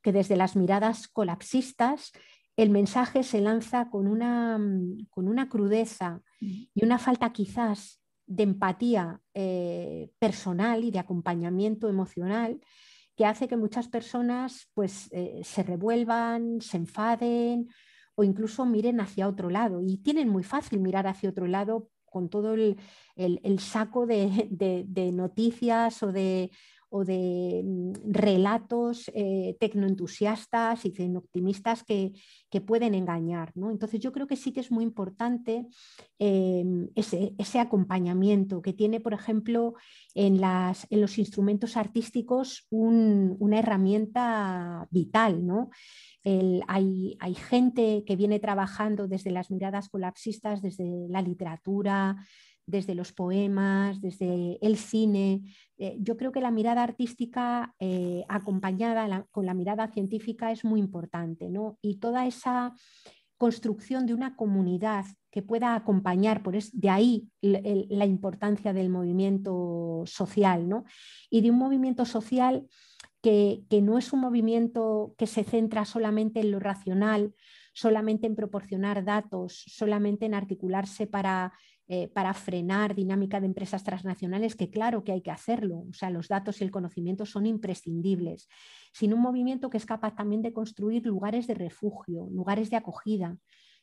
que desde las miradas colapsistas el mensaje se lanza con una, mm, con una crudeza y una falta quizás de empatía eh, personal y de acompañamiento emocional que hace que muchas personas pues, eh, se revuelvan, se enfaden o incluso miren hacia otro lado. Y tienen muy fácil mirar hacia otro lado con todo el, saco de, de, noticias o de o de mm, relatos eh, tecnoentusiastas y tecnooptimistas que, que pueden engañar. Entonces yo creo que sí que es muy importante em, ese, acompañamiento que tiene, por ejemplo, en, las, en los instrumentos artísticos una herramienta vital. hay, hay, gente que viene trabajando desde las miradas colapsistas, desde la literatura, desde los poemas, desde el cine. Eh, yo creo que la mirada artística eh, acompañada con la mirada científica es muy importante, ¿no? Y toda esa construcción de una comunidad que pueda acompañar, por es, de ahí la importancia del movimiento social, ¿no? Y de un movimiento social que, que no es un movimiento que se centra solamente en lo racional, solamente en proporcionar datos, solamente en articularse para eh, para frenar dinámica de empresas transnacionales, que claro que hay que hacerlo. O sea, los datos y el conocimiento son imprescindibles. Sin un movimiento que es capaz también de construir lugares de refugio, lugares de acogida,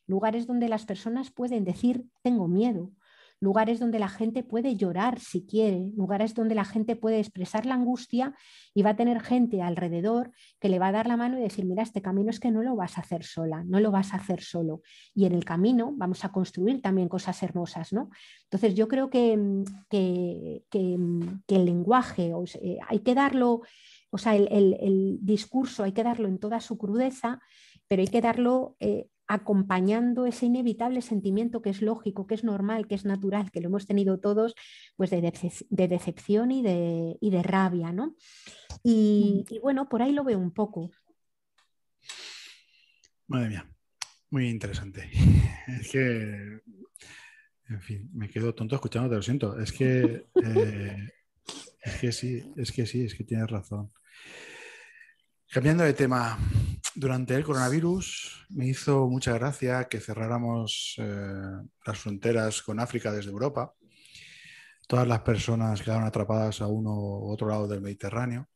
lugares donde las personas pueden decir, tengo miedo, lugares donde la gente puede llorar si quiere, lugares donde la gente puede expresar la angustia y va a tener gente alrededor que le va a dar la mano y decir, mira, este camino es que no lo vas a hacer sola, no lo vas a hacer solo. Y en el camino vamos a construir también cosas hermosas, ¿no? Entonces yo creo que, el lenguaje eh, hay que darlo, o sea, el, discurso hay que darlo en toda su crudeza, pero hay que darlo... Eh, acompañando ese inevitable sentimiento que es lógico, que es normal, que es natural, que lo hemos tenido todos, pues de, decepción y de, de, rabia, ¿no? Mm. Y, bueno, por ahí lo veo un poco. Madre mía, muy interesante. Es que, en fin, me quedo tonto escuchando, te lo siento. Es que, eh, es que sí, es que sí, es que tienes razón. Cambiando de tema, durante el coronavirus me hizo mucha gracia que cerráramos eh, las fronteras con África desde Europa. Todas las personas quedaron atrapadas a uno u otro lado del Mediterráneo,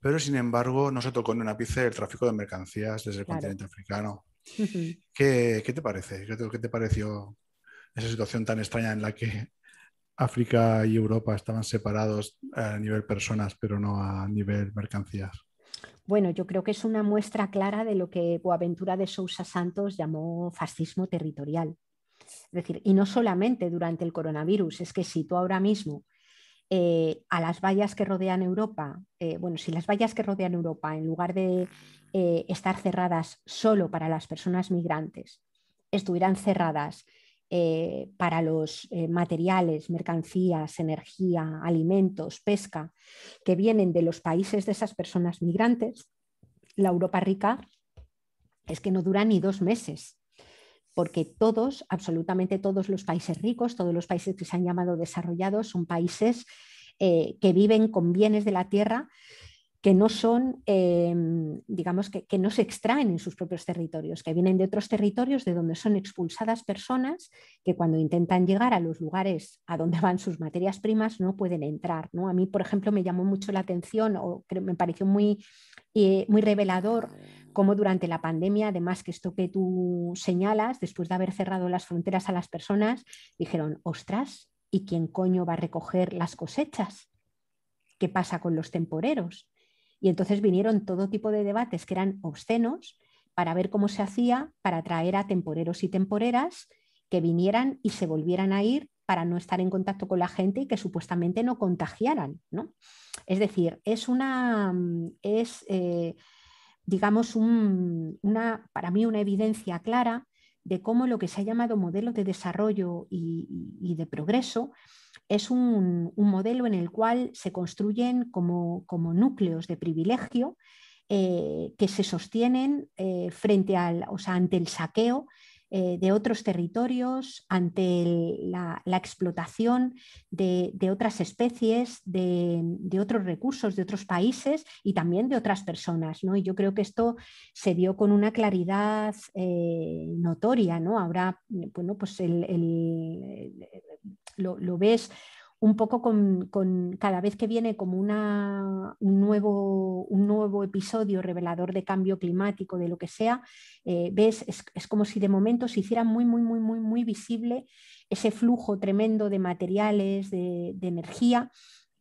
pero sin embargo no se tocó ni una pizca el tráfico de mercancías desde el continente africano. ¿Qué, te parece? ¿Qué te pareció esa situación tan extraña en la que África y Europa estaban separados a nivel personas, pero no a nivel mercancías? Bueno, yo creo que es una muestra clara de lo que Boaventura de Sousa Santos llamó fascismo territorial. Es decir, y no solamente durante el coronavirus, es que si tú ahora mismo eh, a las vallas que rodean Europa, eh, bueno, si las vallas que rodean Europa, en lugar de eh, estar cerradas solo para las personas migrantes, estuvieran cerradas eh, para los eh, materiales, mercancías, energía, alimentos, pesca, que vienen de los países de esas personas migrantes, la Europa rica es que no dura ni dos meses, porque todos, absolutamente todos los países ricos, todos los países que se han llamado desarrollados, son países eh, que viven con bienes de la tierra que no son, em, digamos, que, no se extraen en sus propios territorios, que vienen de otros territorios de donde son expulsadas personas que cuando intentan llegar a los lugares a donde van sus materias primas no pueden entrar. ¿no? A mí, por ejemplo, me llamó mucho la atención o me pareció muy, eh, muy revelador cómo durante la pandemia, además que esto que tú señalas, después de haber cerrado las fronteras a las personas, dijeron, ostras, ¿y quién coño va a recoger las cosechas? ¿Qué pasa con los temporeros? Y entonces vinieron todo tipo de debates que eran obscenos para ver cómo se hacía para atraer a temporeros y temporeras que vinieran y se volvieran a ir para no estar en contacto con la gente y que supuestamente no contagiaran, ¿no? Es decir, es una, mm, es, eh, digamos, una, para mí una evidencia clara de cómo lo que se ha llamado modelo de desarrollo y de progreso es un, modelo en el cual se construyen como, núcleos de privilegio eh, que se sostienen eh, frente al, ante el saqueo eh, de otros territorios, ante la, explotación de, otras especies, de, otros recursos, de otros países y también de otras personas. ¿no? Y yo creo que esto se vio con una claridad eh, notoria. ¿no? Ahora, bueno, pues el, lo ves un poco con, cada vez que viene como un, nuevo, un nuevo episodio revelador de cambio climático, de lo que sea, eh, ves, es, como si de momento se hiciera muy, muy, muy, muy, muy visible ese flujo tremendo de materiales, de, energía.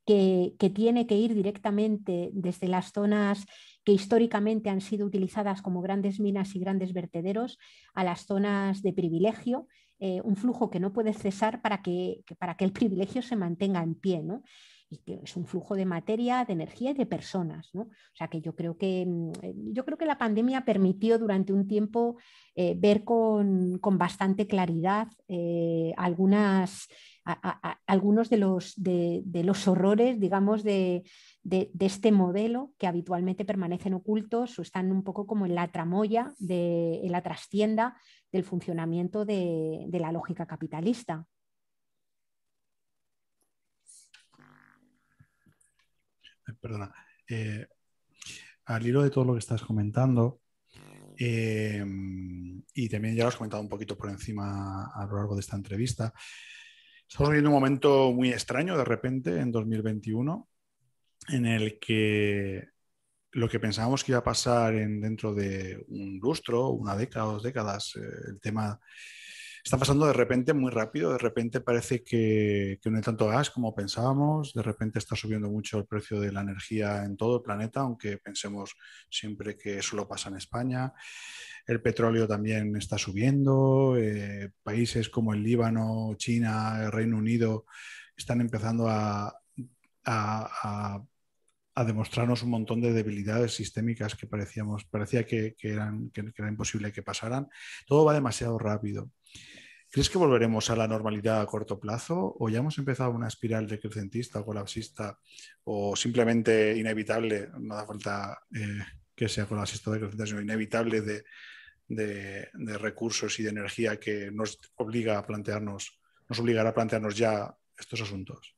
Que, que tiene que ir directamente desde las zonas que históricamente han sido utilizadas como grandes minas y grandes vertederos a las zonas de privilegio eh, un flujo que no puede cesar para que, para que el privilegio se mantenga en pie. ¿no? y que es un flujo de materia, de energía y de personas. O sea que mm, eh, yo creo que, la pandemia permitió durante un tiempo eh, ver con, bastante claridad eh, algunas, algunos de los, horrores, digamos, de, este modelo que habitualmente permanecen ocultos o están un poco como en la tramoya, de, en la trastienda del funcionamiento de la lógica capitalista. perdona, eh, al hilo de todo lo que estás comentando, eh, y también ya lo has comentado un poquito por encima a lo largo de esta entrevista, estamos viviendo un momento muy extraño de repente en 2021, en el que lo que pensábamos que iba a pasar en, dentro de un lustro, una década, o dos décadas, eh, el tema está pasando de repente muy rápido, de repente parece que, no hay tanto gas como pensábamos, de repente está subiendo mucho el precio de la energía en todo el planeta, aunque pensemos siempre que eso lo pasa en España. El petróleo también está subiendo, eh, países como el Líbano, China, el Reino Unido están empezando a a demostrarnos un montón de debilidades sistémicas que parecíamos, parecía que, era imposible que pasaran. Todo va demasiado rápido. ¿Crees que volveremos a la normalidad a corto plazo o ya hemos empezado una espiral decrecentista o colapsista o simplemente inevitable, no da falta eh, que sea colapsista o decrecentista, sino inevitable de, de, recursos y de energía que nos obliga a plantearnos, nos obligará a plantearnos ya estos asuntos?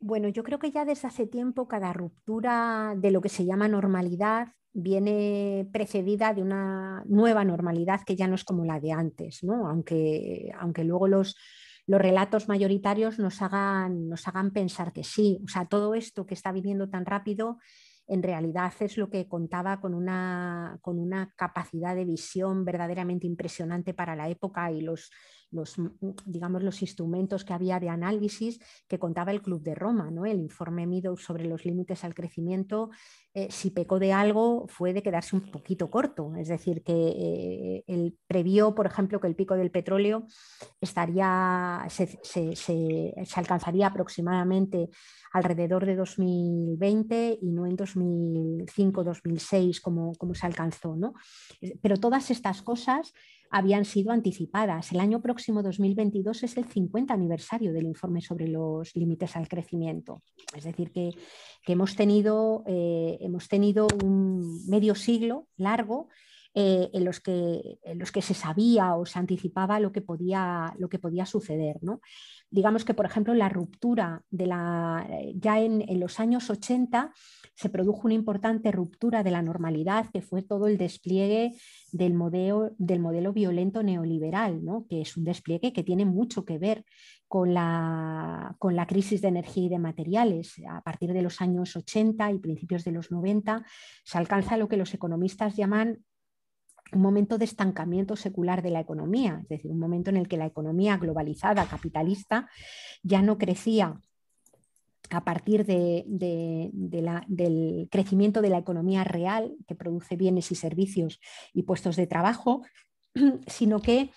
Bueno, yo creo que ya desde hace tiempo cada ruptura de lo que se llama normalidad viene precedida de una nueva normalidad que ya no es como la de antes, ¿no? aunque, aunque luego los, los relatos mayoritarios nos hagan, nos hagan pensar que sí. O sea, todo esto que está viviendo tan rápido en realidad es lo que contaba con una, con una capacidad de visión verdaderamente impresionante para la época y los los, mm, mm, digamos, los instrumentos que había de análisis que contaba el Club de Roma, ¿no? el informe Mido sobre los límites al crecimiento, eh, si pecó de algo fue de quedarse un poquito corto, es decir, que eh, él previó, por ejemplo, que el pico del petróleo estaría, se, alcanzaría aproximadamente alrededor de 2020 y no en 2005-2006 como, como se alcanzó. ¿no? Pero todas estas cosas habían sido anticipadas. El año próximo, 2022, es el 50 aniversario del informe sobre los límites al crecimiento. Es decir, que, hemos, tenido, eh, hemos tenido un medio siglo largo eh, en, los que, los que se sabía o se anticipaba lo que podía, lo que podía suceder. ¿no? digamos que, por ejemplo, la ruptura de la, eh, ya en, los años 80 se produjo una importante ruptura de la normalidad, que fue todo el despliegue del modelo, del modelo violento neoliberal, ¿no? que es un despliegue que tiene mucho que ver con la, con la crisis de energía y de materiales. A partir de los años 80 y principios de los 90 se alcanza lo que los economistas llaman un momento de estancamiento secular de la economía, es decir, un momento en el que la economía globalizada, capitalista, ya no crecía a partir del crecimiento de la economía real que produce bienes y servicios y puestos de trabajo, sino que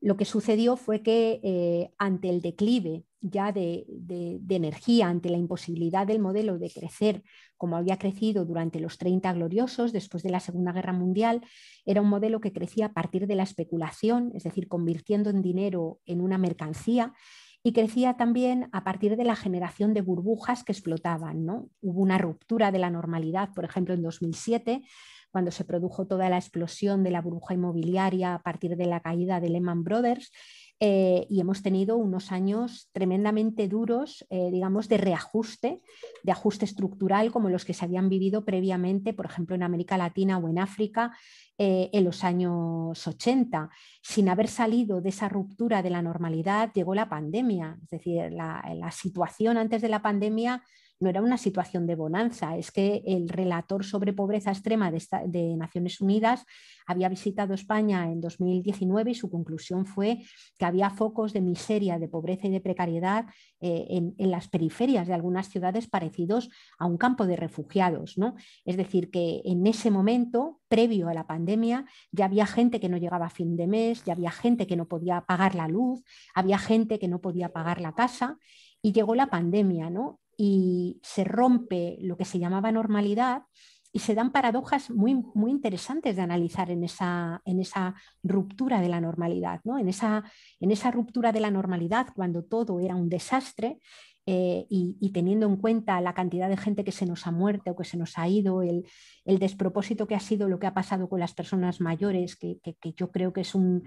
lo que sucedió fue que eh, ante el declive ya de, energía ante la imposibilidad del modelo de crecer como había crecido durante los 30 gloriosos después de la Segunda Guerra Mundial, era un modelo que crecía a partir de la especulación, es decir, convirtiendo en dinero en una mercancía. Y crecía también a partir de la generación de burbujas que explotaban. ¿no? Hubo una ruptura de la normalidad, por ejemplo, en 2007, cuando se produjo toda la explosión de la burbuja inmobiliaria a partir de la caída de Lehman Brothers eh, y hemos tenido unos años tremendamente duros, eh, digamos, de reajuste, de ajuste estructural como los que se habían vivido previamente, por ejemplo, en América Latina o en África eh, en los años 80. Sin haber salido de esa ruptura de la normalidad, llegó la pandemia, es decir, la situación antes de la pandemia no era una situación de bonanza, es que el relator sobre pobreza extrema de, Naciones Unidas había visitado España en 2019 y su conclusión fue que había focos de miseria, de pobreza y de precariedad eh, en, en, las periferias de algunas ciudades parecidos a un campo de refugiados. ¿no? Es decir, que en ese momento, previo a la pandemia, ya había gente que no llegaba a fin de mes, ya había gente que no podía pagar la luz, había gente que no podía pagar la casa y llegó la pandemia, ¿no? y se rompe lo que se llamaba normalidad y se dan paradojas muy, muy interesantes de analizar en esa, en esa ruptura de la normalidad, ¿no? en, esa, en esa ruptura de la normalidad cuando todo era un desastre, eh, y, teniendo en cuenta la cantidad de gente que se nos ha muerto o que se nos ha ido, el, despropósito que ha sido lo que ha pasado con las personas mayores, que, yo creo que es un,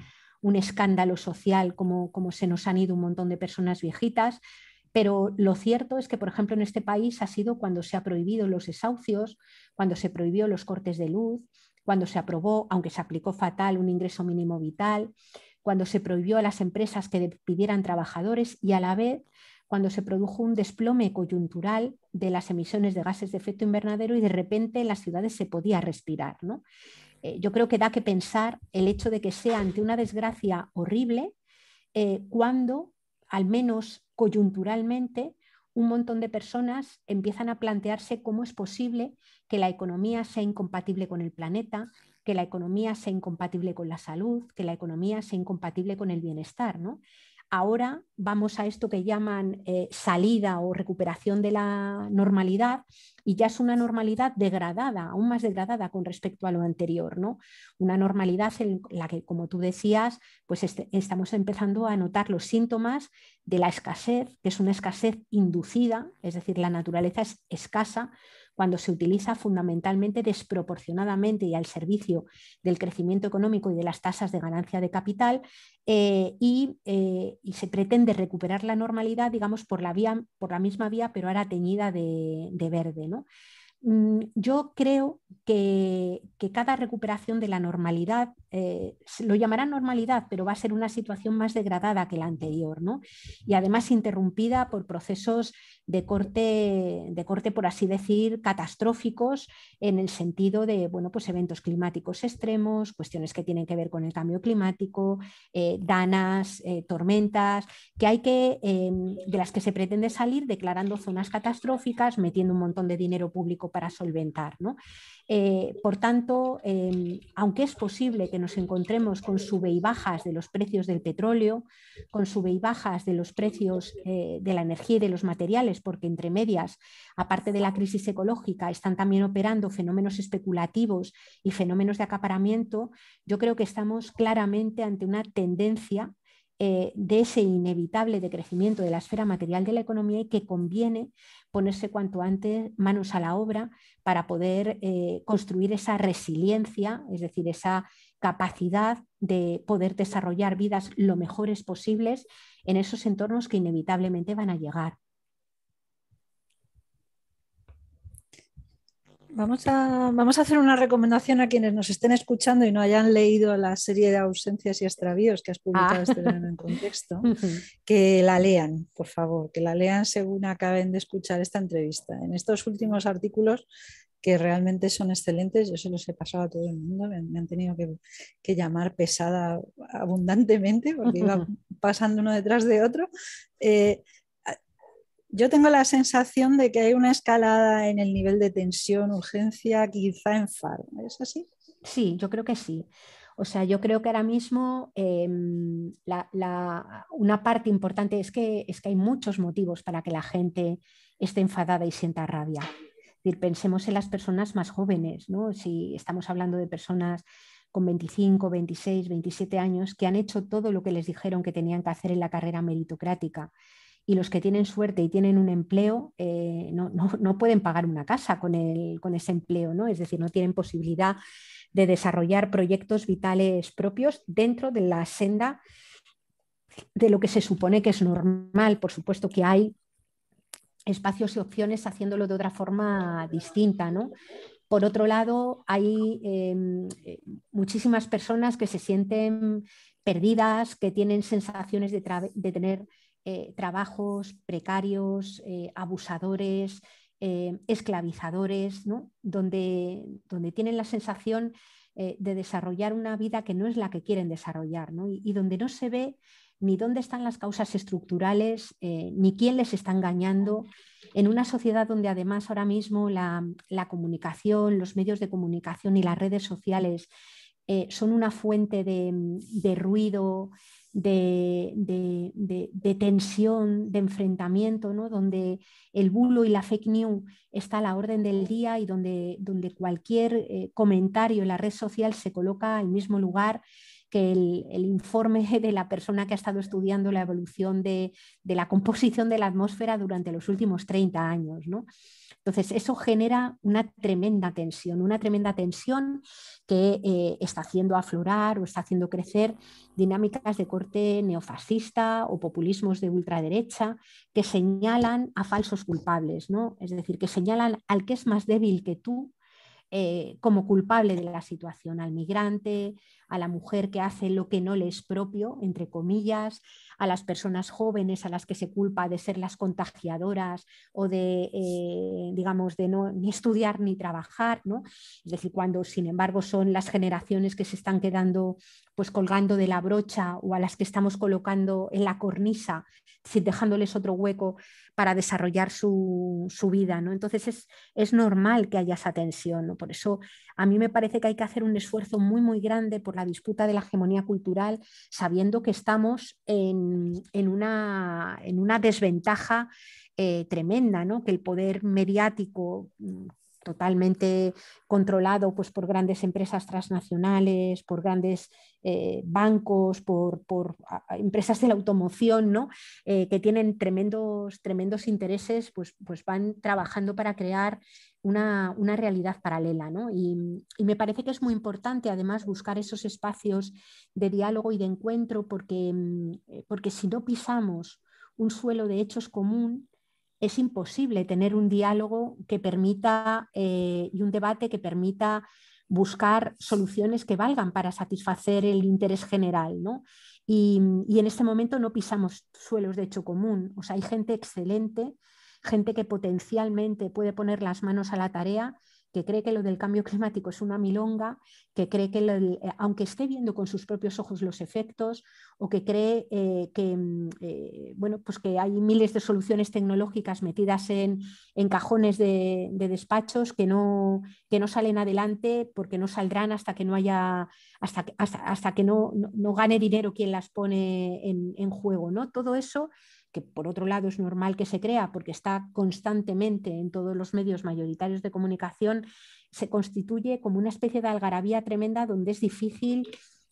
escándalo social como, como, se nos han ido un montón de personas viejitas, pero lo cierto es que, por ejemplo, en este país ha sido cuando se ha prohibido los exaucios, cuando se prohibió los cortes de luz, cuando se aprobó, aunque se aplicó fatal, un ingreso mínimo vital, cuando se prohibió a las empresas que pidieran trabajadores y a la vez cuando se produjo un desplome coyuntural de las emisiones de gases de efecto invernadero y de repente en las ciudades se podía respirar. ¿no? Eh, yo creo que da que pensar el hecho de que sea ante una desgracia horrible eh, cuando al menos coyunturalmente, un montón de personas empiezan a plantearse cómo es posible que la economía sea incompatible con el planeta, que la economía sea incompatible con la salud, que la economía sea incompatible con el bienestar, ¿no? Ahora vamos a esto que llaman eh, salida o recuperación de la normalidad y ya es una normalidad degradada, aún más degradada con respecto a lo anterior, ¿no? Una normalidad en la que, como tú decías, pues este, estamos empezando a notar los síntomas de la escasez, que es una escasez inducida, es decir, la naturaleza es escasa, cuando se utiliza fundamentalmente desproporcionadamente y al servicio del crecimiento económico y de las tasas de ganancia de capital, eh, eh, y, se pretende recuperar la normalidad, digamos, por la, vía, por la misma vía, pero ahora teñida de, de verde. ¿no? Mm, yo creo que, cada recuperación de la normalidad, eh, lo llamarán normalidad, pero va a ser una situación más degradada que la anterior, Y además interrumpida por procesos de corte, de corte, por así decir, catastróficos, en el sentido de bueno, pues eventos climáticos extremos, cuestiones que tienen que ver con el cambio climático, eh, danas, eh, tormentas, que hay que, em, de las que se pretende salir declarando zonas catastróficas, metiendo un montón de dinero público para solventar. Eh, por tanto, em, aunque es posible que nos encontremos con sube y bajas de los precios del petróleo, con sube y bajas de los precios eh, de la energía y de los materiales, porque entre medias, aparte de la crisis ecológica, están también operando fenómenos especulativos y fenómenos de acaparamiento, yo creo que estamos claramente ante una tendencia eh, de ese inevitable decrecimiento de la esfera material de la economía y que conviene ponerse cuanto antes manos a la obra para poder eh, construir esa resiliencia, es decir, esa capacidad de poder desarrollar vidas lo mejores posibles en esos entornos que inevitablemente van a llegar. Vamos a, vamos a hacer una recomendación a quienes nos estén escuchando y no hayan leído la serie de ausencias y extravíos que has publicado ah. este verano en contexto, que la lean, por favor, que la lean según acaben de escuchar esta entrevista. En estos últimos artículos que realmente son excelentes. Yo se los he pasado a todo el mundo, me, han tenido que, llamar pesada abundantemente porque iba pasando uno detrás de otro. Eh, yo tengo la sensación de que hay una escalada en el nivel de tensión, urgencia, quizá enfado. ¿Es así? Sí, yo creo que sí. O sea, yo creo que ahora mismo em, una parte importante es que, es que hay muchos motivos para que la gente esté enfadada y sienta rabia. decir, pensemos en las personas más jóvenes, ¿no? Si estamos hablando de personas con 25, 26, 27 años que han hecho todo lo que les dijeron que tenían que hacer en la carrera meritocrática y los que tienen suerte y tienen un empleo eh, no, pueden pagar una casa con, ese empleo, ¿no? es decir, no tienen posibilidad de desarrollar proyectos vitales propios dentro de la senda de lo que se supone que es normal. Por supuesto que hay espacios y opciones haciéndolo de otra forma distinta, ¿no? Por otro lado, hay em, eh, muchísimas personas que se sienten perdidas, que tienen sensaciones de, de tener eh, trabajos precarios, eh, abusadores, eh, esclavizadores, donde, donde, tienen la sensación de desarrollar una vida que no es la que quieren desarrollar y, donde no se ve ni dónde están las causas estructurales, ni quién les está engañando, en una sociedad donde además ahora mismo la, comunicación, los medios de comunicación y las redes sociales son una fuente de, de ruido, de, de, de, tensión, de enfrentamiento, ¿no? donde el bulo y la fake news está a la orden del día y donde, cualquier eh, comentario en la red social se coloca al mismo lugar que el, informe de la persona que ha estado estudiando la evolución de, de la composición de la atmósfera durante los últimos 30 años. ¿no? Entonces, eso genera una tremenda tensión, una tremenda tensión que eh, está haciendo aflorar o está haciendo crecer dinámicas de corte neofascista o populismos de ultraderecha que señalan a falsos culpables, ¿no? es decir, que señalan al que es más débil que tú eh, como culpable de la situación, al migrante, a la mujer que hace lo que no le es propio, entre comillas, a las personas jóvenes a las que se culpa de ser las contagiadoras o de, eh, digamos, de no ni estudiar ni trabajar, ¿no? Es decir, cuando sin embargo son las generaciones que se están quedando pues colgando de la brocha o a las que estamos colocando en la cornisa, dejándoles otro hueco para desarrollar su, vida, ¿no? Entonces es, es normal que haya esa tensión, ¿no? Por eso a mí me parece que hay que hacer un esfuerzo muy, muy grande por la disputa de la hegemonía cultural, sabiendo que estamos en, una, en una, desventaja eh, tremenda, ¿no? que el poder mediático mm, totalmente controlado pues, por grandes empresas transnacionales, por grandes eh, bancos, por, empresas de la automoción, ¿no? Eh, que tienen tremendos, tremendos intereses, pues, pues van trabajando para crear una, realidad paralela. ¿no? Y, me parece que es muy importante además buscar esos espacios de diálogo y de encuentro porque, mm, eh, porque si no pisamos un suelo de hechos común, es imposible tener un diálogo que permita eh, y un debate que permita buscar soluciones que valgan para satisfacer el interés general. ¿no? Y, y, en este momento no pisamos suelos de hecho común. O sea, hay gente excelente gente que potencialmente puede poner las manos a la tarea, que cree que lo del cambio climático es una milonga, que cree que, eh, aunque esté viendo con sus propios ojos los efectos, o que cree eh, que, mm, eh, bueno, pues que hay miles de soluciones tecnológicas metidas en, cajones de, despachos que no, que no, salen adelante porque no saldrán hasta que no haya, hasta, que gane dinero quien las pone en, en juego. ¿no? Todo eso que por otro lado es normal que se crea porque está constantemente en todos los medios mayoritarios de comunicación, se constituye como una especie de algarabía tremenda donde es difícil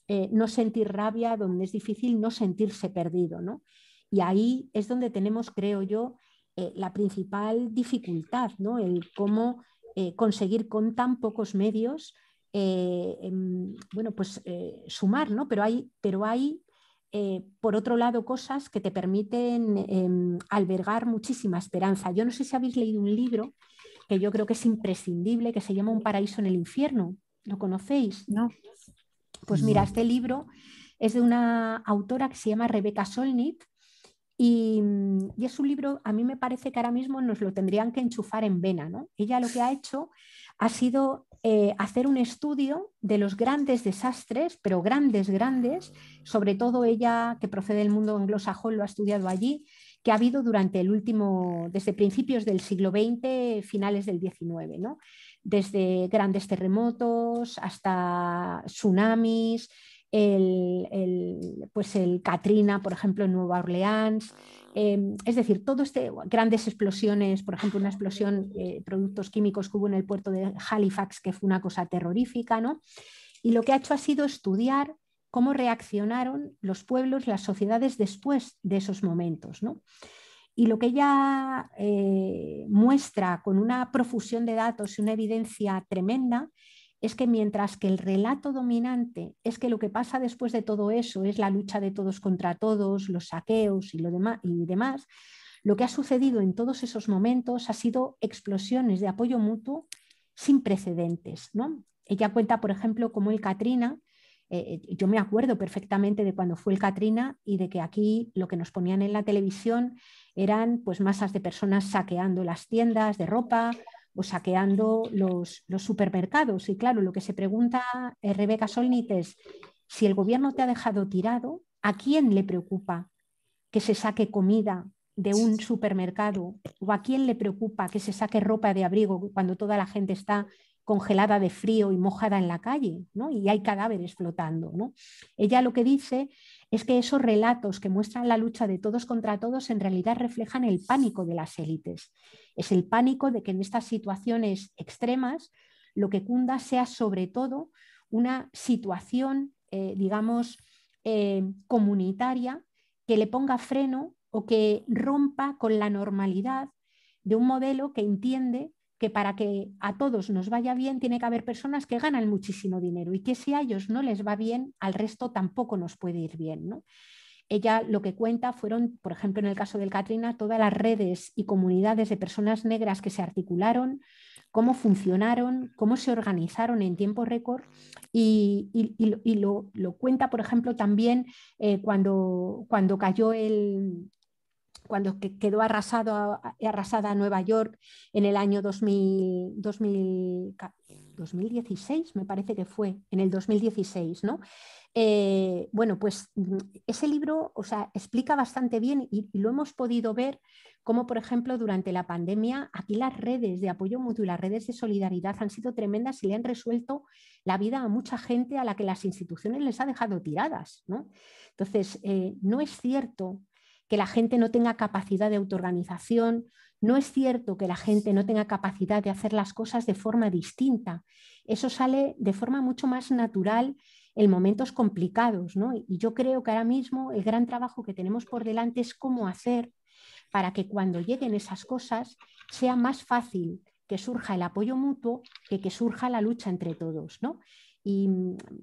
eh, no sentir rabia, donde es difícil no sentirse perdido. ¿no? Y ahí es donde tenemos, creo yo, eh, la principal dificultad, ¿no? el cómo eh, conseguir con tan pocos medios. Em, bueno, pues sumar, ¿no? Pero hay, pero hay eh, por otro lado, cosas que te permiten em, albergar muchísima esperanza. Yo no sé si habéis leído un libro que yo creo que es imprescindible, que se llama Un paraíso en el infierno. ¿Lo conocéis? No. Pues mira, este libro es de una autora que se llama Rebeca Solnit y, es un libro, a mí me parece que ahora mismo nos lo tendrían que enchufar en vena. Ella lo que ha hecho ha sido eh, hacer un estudio de los grandes desastres, pero grandes, grandes, sobre todo ella que procede del mundo anglosajón lo ha estudiado allí, que ha habido durante el último, desde principios del siglo XX, finales del XIX, ¿no? desde grandes terremotos hasta tsunamis, el, pues el Katrina, por ejemplo, en Nueva Orleans, Em, es decir, todas este, grandes explosiones, por ejemplo, una explosión de productos químicos que hubo en el puerto de Halifax, que fue una cosa terrorífica, ¿no? Y lo que ha hecho ha sido estudiar cómo reaccionaron los pueblos, las sociedades después de esos momentos, ¿no? Y lo que ella eh, muestra con una profusión de datos y una evidencia tremenda es que mientras que el relato dominante es que lo que pasa después de todo eso es la lucha de todos contra todos, los saqueos y, lo demás, lo que ha sucedido en todos esos momentos ha sido explosiones de apoyo mutuo sin precedentes. ¿no? Ella cuenta, por ejemplo, como el Katrina, eh, eh, yo me acuerdo perfectamente de cuando fue el Katrina y de que aquí lo que nos ponían en la televisión eran pues masas de personas saqueando las tiendas de ropa, o saqueando los, supermercados. Y claro, lo que se pregunta eh, Rebeca Solnit es, si el gobierno te ha dejado tirado, ¿a quién le preocupa que se saque comida de un supermercado? ¿O a quién le preocupa que se saque ropa de abrigo cuando toda la gente está congelada de frío y mojada en la calle, ¿no? Y hay cadáveres flotando, ¿no? Ella lo que dice es que esos relatos que muestran la lucha de todos contra todos en realidad reflejan el pánico de las élites. Es el pánico de que en estas situaciones extremas lo que cunda sea sobre todo una situación, eh, digamos, eh, comunitaria que le ponga freno o que rompa con la normalidad de un modelo que entiende que para que a todos nos vaya bien tiene que haber personas que ganan muchísimo dinero y que si a ellos no les va bien, al resto tampoco nos puede ir bien. Ella lo que cuenta fueron, por ejemplo, en el caso del Katrina, todas las redes y comunidades de personas negras que se articularon, cómo funcionaron, cómo se organizaron en tiempo récord y, y, lo, lo, cuenta, por ejemplo, también eh, cuando, cuando cayó el, cuando quedó arrasado, arrasada Nueva York en el año 2000, 2016, me parece que fue, en el 2016, ¿no? Eh, bueno, pues mm, ese libro o explica bastante bien y, lo hemos podido ver como, por ejemplo, durante la pandemia, aquí las redes de apoyo mutuo y las redes de solidaridad han sido tremendas y le han resuelto la vida a mucha gente a la que las instituciones les ha dejado tiradas. ¿no? Entonces, eh, no es cierto que la gente no tenga capacidad de autoorganización, no es cierto que la gente no tenga capacidad de hacer las cosas de forma distinta. Eso sale de forma mucho más natural en momentos complicados, ¿no? Y yo creo que ahora mismo el gran trabajo que tenemos por delante es cómo hacer para que cuando lleguen esas cosas sea más fácil que surja el apoyo mutuo que que surja la lucha entre todos, ¿no? Y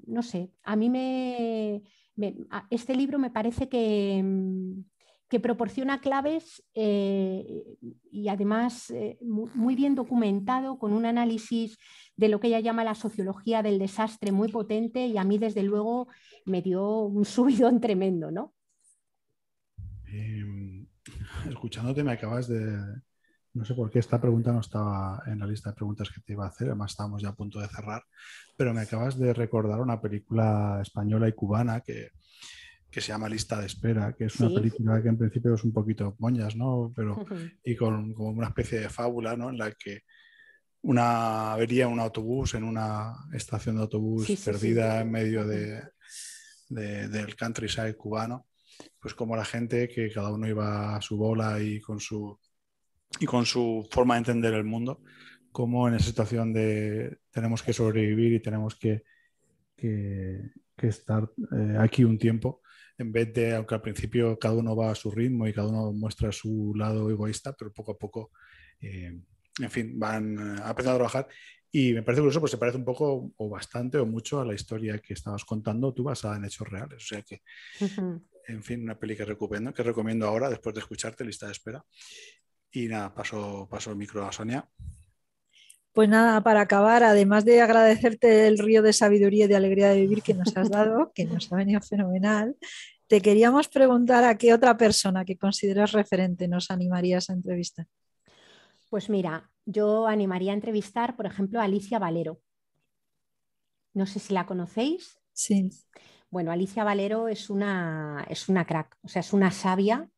no sé, a mí me, me este libro me parece que mm, que proporciona claves eh, y además eh, muy bien documentado con un análisis de lo que ella llama la sociología del desastre muy potente y a mí desde luego me dio un subidón tremendo, ¿no? Em, escuchándote me acabas de... No sé por qué esta pregunta no estaba en la lista de preguntas que te iba a hacer, además estábamos ya a punto de cerrar, pero me acabas de recordar una película española y cubana que que se llama Lista de Espera, que es una película que en principio es un poquito moñas, ¿no? Pero, y con como una especie de fábula, ¿no? En la que una avería un autobús en una estación de autobús perdida en medio de, del countryside cubano, pues como la gente que cada uno iba a su bola y con su, y con su forma de entender el mundo, como en esa situación de tenemos que sobrevivir y tenemos que, que, estar eh, aquí un tiempo en vez de, aunque al principio cada uno va a su ritmo y cada uno muestra su lado egoísta, pero poco a poco, eh, en fin, van a eh, empezar a trabajar. Y me parece que pues se parece un poco o bastante o mucho a la historia que estabas contando tú basada en hechos reales. O sea que, en fin, una peli que recomiendo, que recomiendo ahora después de escucharte, lista de espera. Y nada, paso, paso el micro a Sonia. Pues nada, para acabar, además de agradecerte el río de sabiduría y de alegría de vivir que nos has dado, que nos ha venido fenomenal, te queríamos preguntar a qué otra persona que consideras referente nos animarías a entrevistar. Pues mira, yo animaría a entrevistar, por ejemplo, a Alicia Valero. No sé si la conocéis. Sí. Bueno, Alicia Valero es una, es una crack, o sea, es una sabia.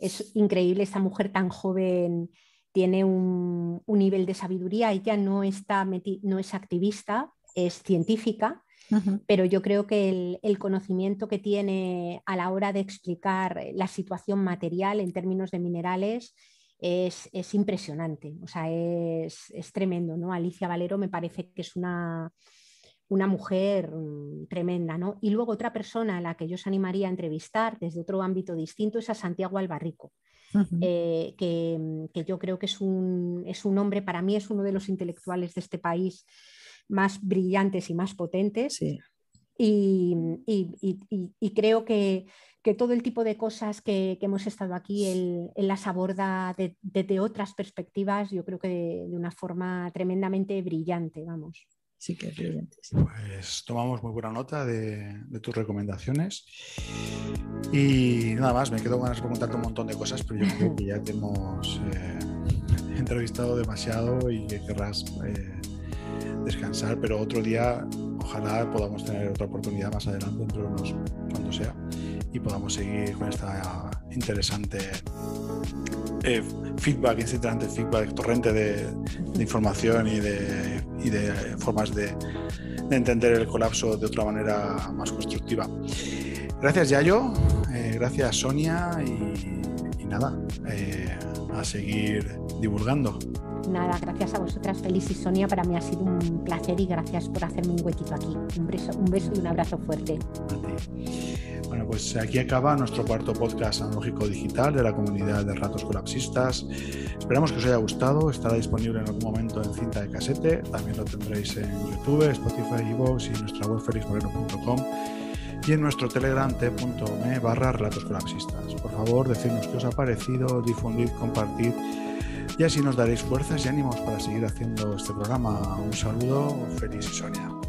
Es increíble esta mujer tan joven tiene un, nivel de sabiduría, ella no, está no es activista, es científica, pero yo creo que el, conocimiento que tiene a la hora de explicar eh, la situación material en términos de minerales es, impresionante, o sea, es, tremendo, ¿no? Alicia Valero me parece que es una, una mujer mm, tremenda, Y luego otra persona a la que yo os animaría a entrevistar desde otro ámbito distinto es a Santiago Albarrico. Eh, mm, que, yo creo que es un, hombre, para mí es uno de los intelectuales de este país más brillantes y más potentes. Mm, y, creo que, todo el tipo de cosas que, hemos estado aquí, él, las aborda desde otras perspectivas, yo creo que de una forma tremendamente brillante, vamos. Así que Pues tomamos muy buena nota de, tus recomendaciones. Y nada más, me quedo con ganas de preguntarte un montón de cosas, pero yo creo que ya te hemos eh, entrevistado demasiado y que querrás eh, descansar, pero otro día ojalá podamos tener otra oportunidad más adelante, entre unos, cuando sea, y podamos seguir con esta interesante eh, feedback, incitante feedback, torrente de información y de y de formas de, entender el colapso de otra manera más constructiva. Gracias Yayo, eh, gracias Sonia y, nada, eh, a seguir divulgando. Nada, gracias a vosotras, Feliz y Sonia. Para mí ha sido un placer y gracias por hacerme un huequito aquí. Un beso, un beso y un abrazo fuerte. Bueno, pues aquí acaba nuestro cuarto podcast analógico digital de la comunidad de ratos colapsistas. Esperamos que os haya gustado. Estará disponible en algún momento en cinta de casete. También lo tendréis en YouTube, Spotify, y Evox y en nuestra web felixmoreno.com y en nuestro telegram barra relatos colapsistas. Por favor, decidnos qué os ha parecido, difundid, compartid y así nos daréis fuerzas y ánimos para seguir haciendo este programa. Un saludo, feliz y Sonia.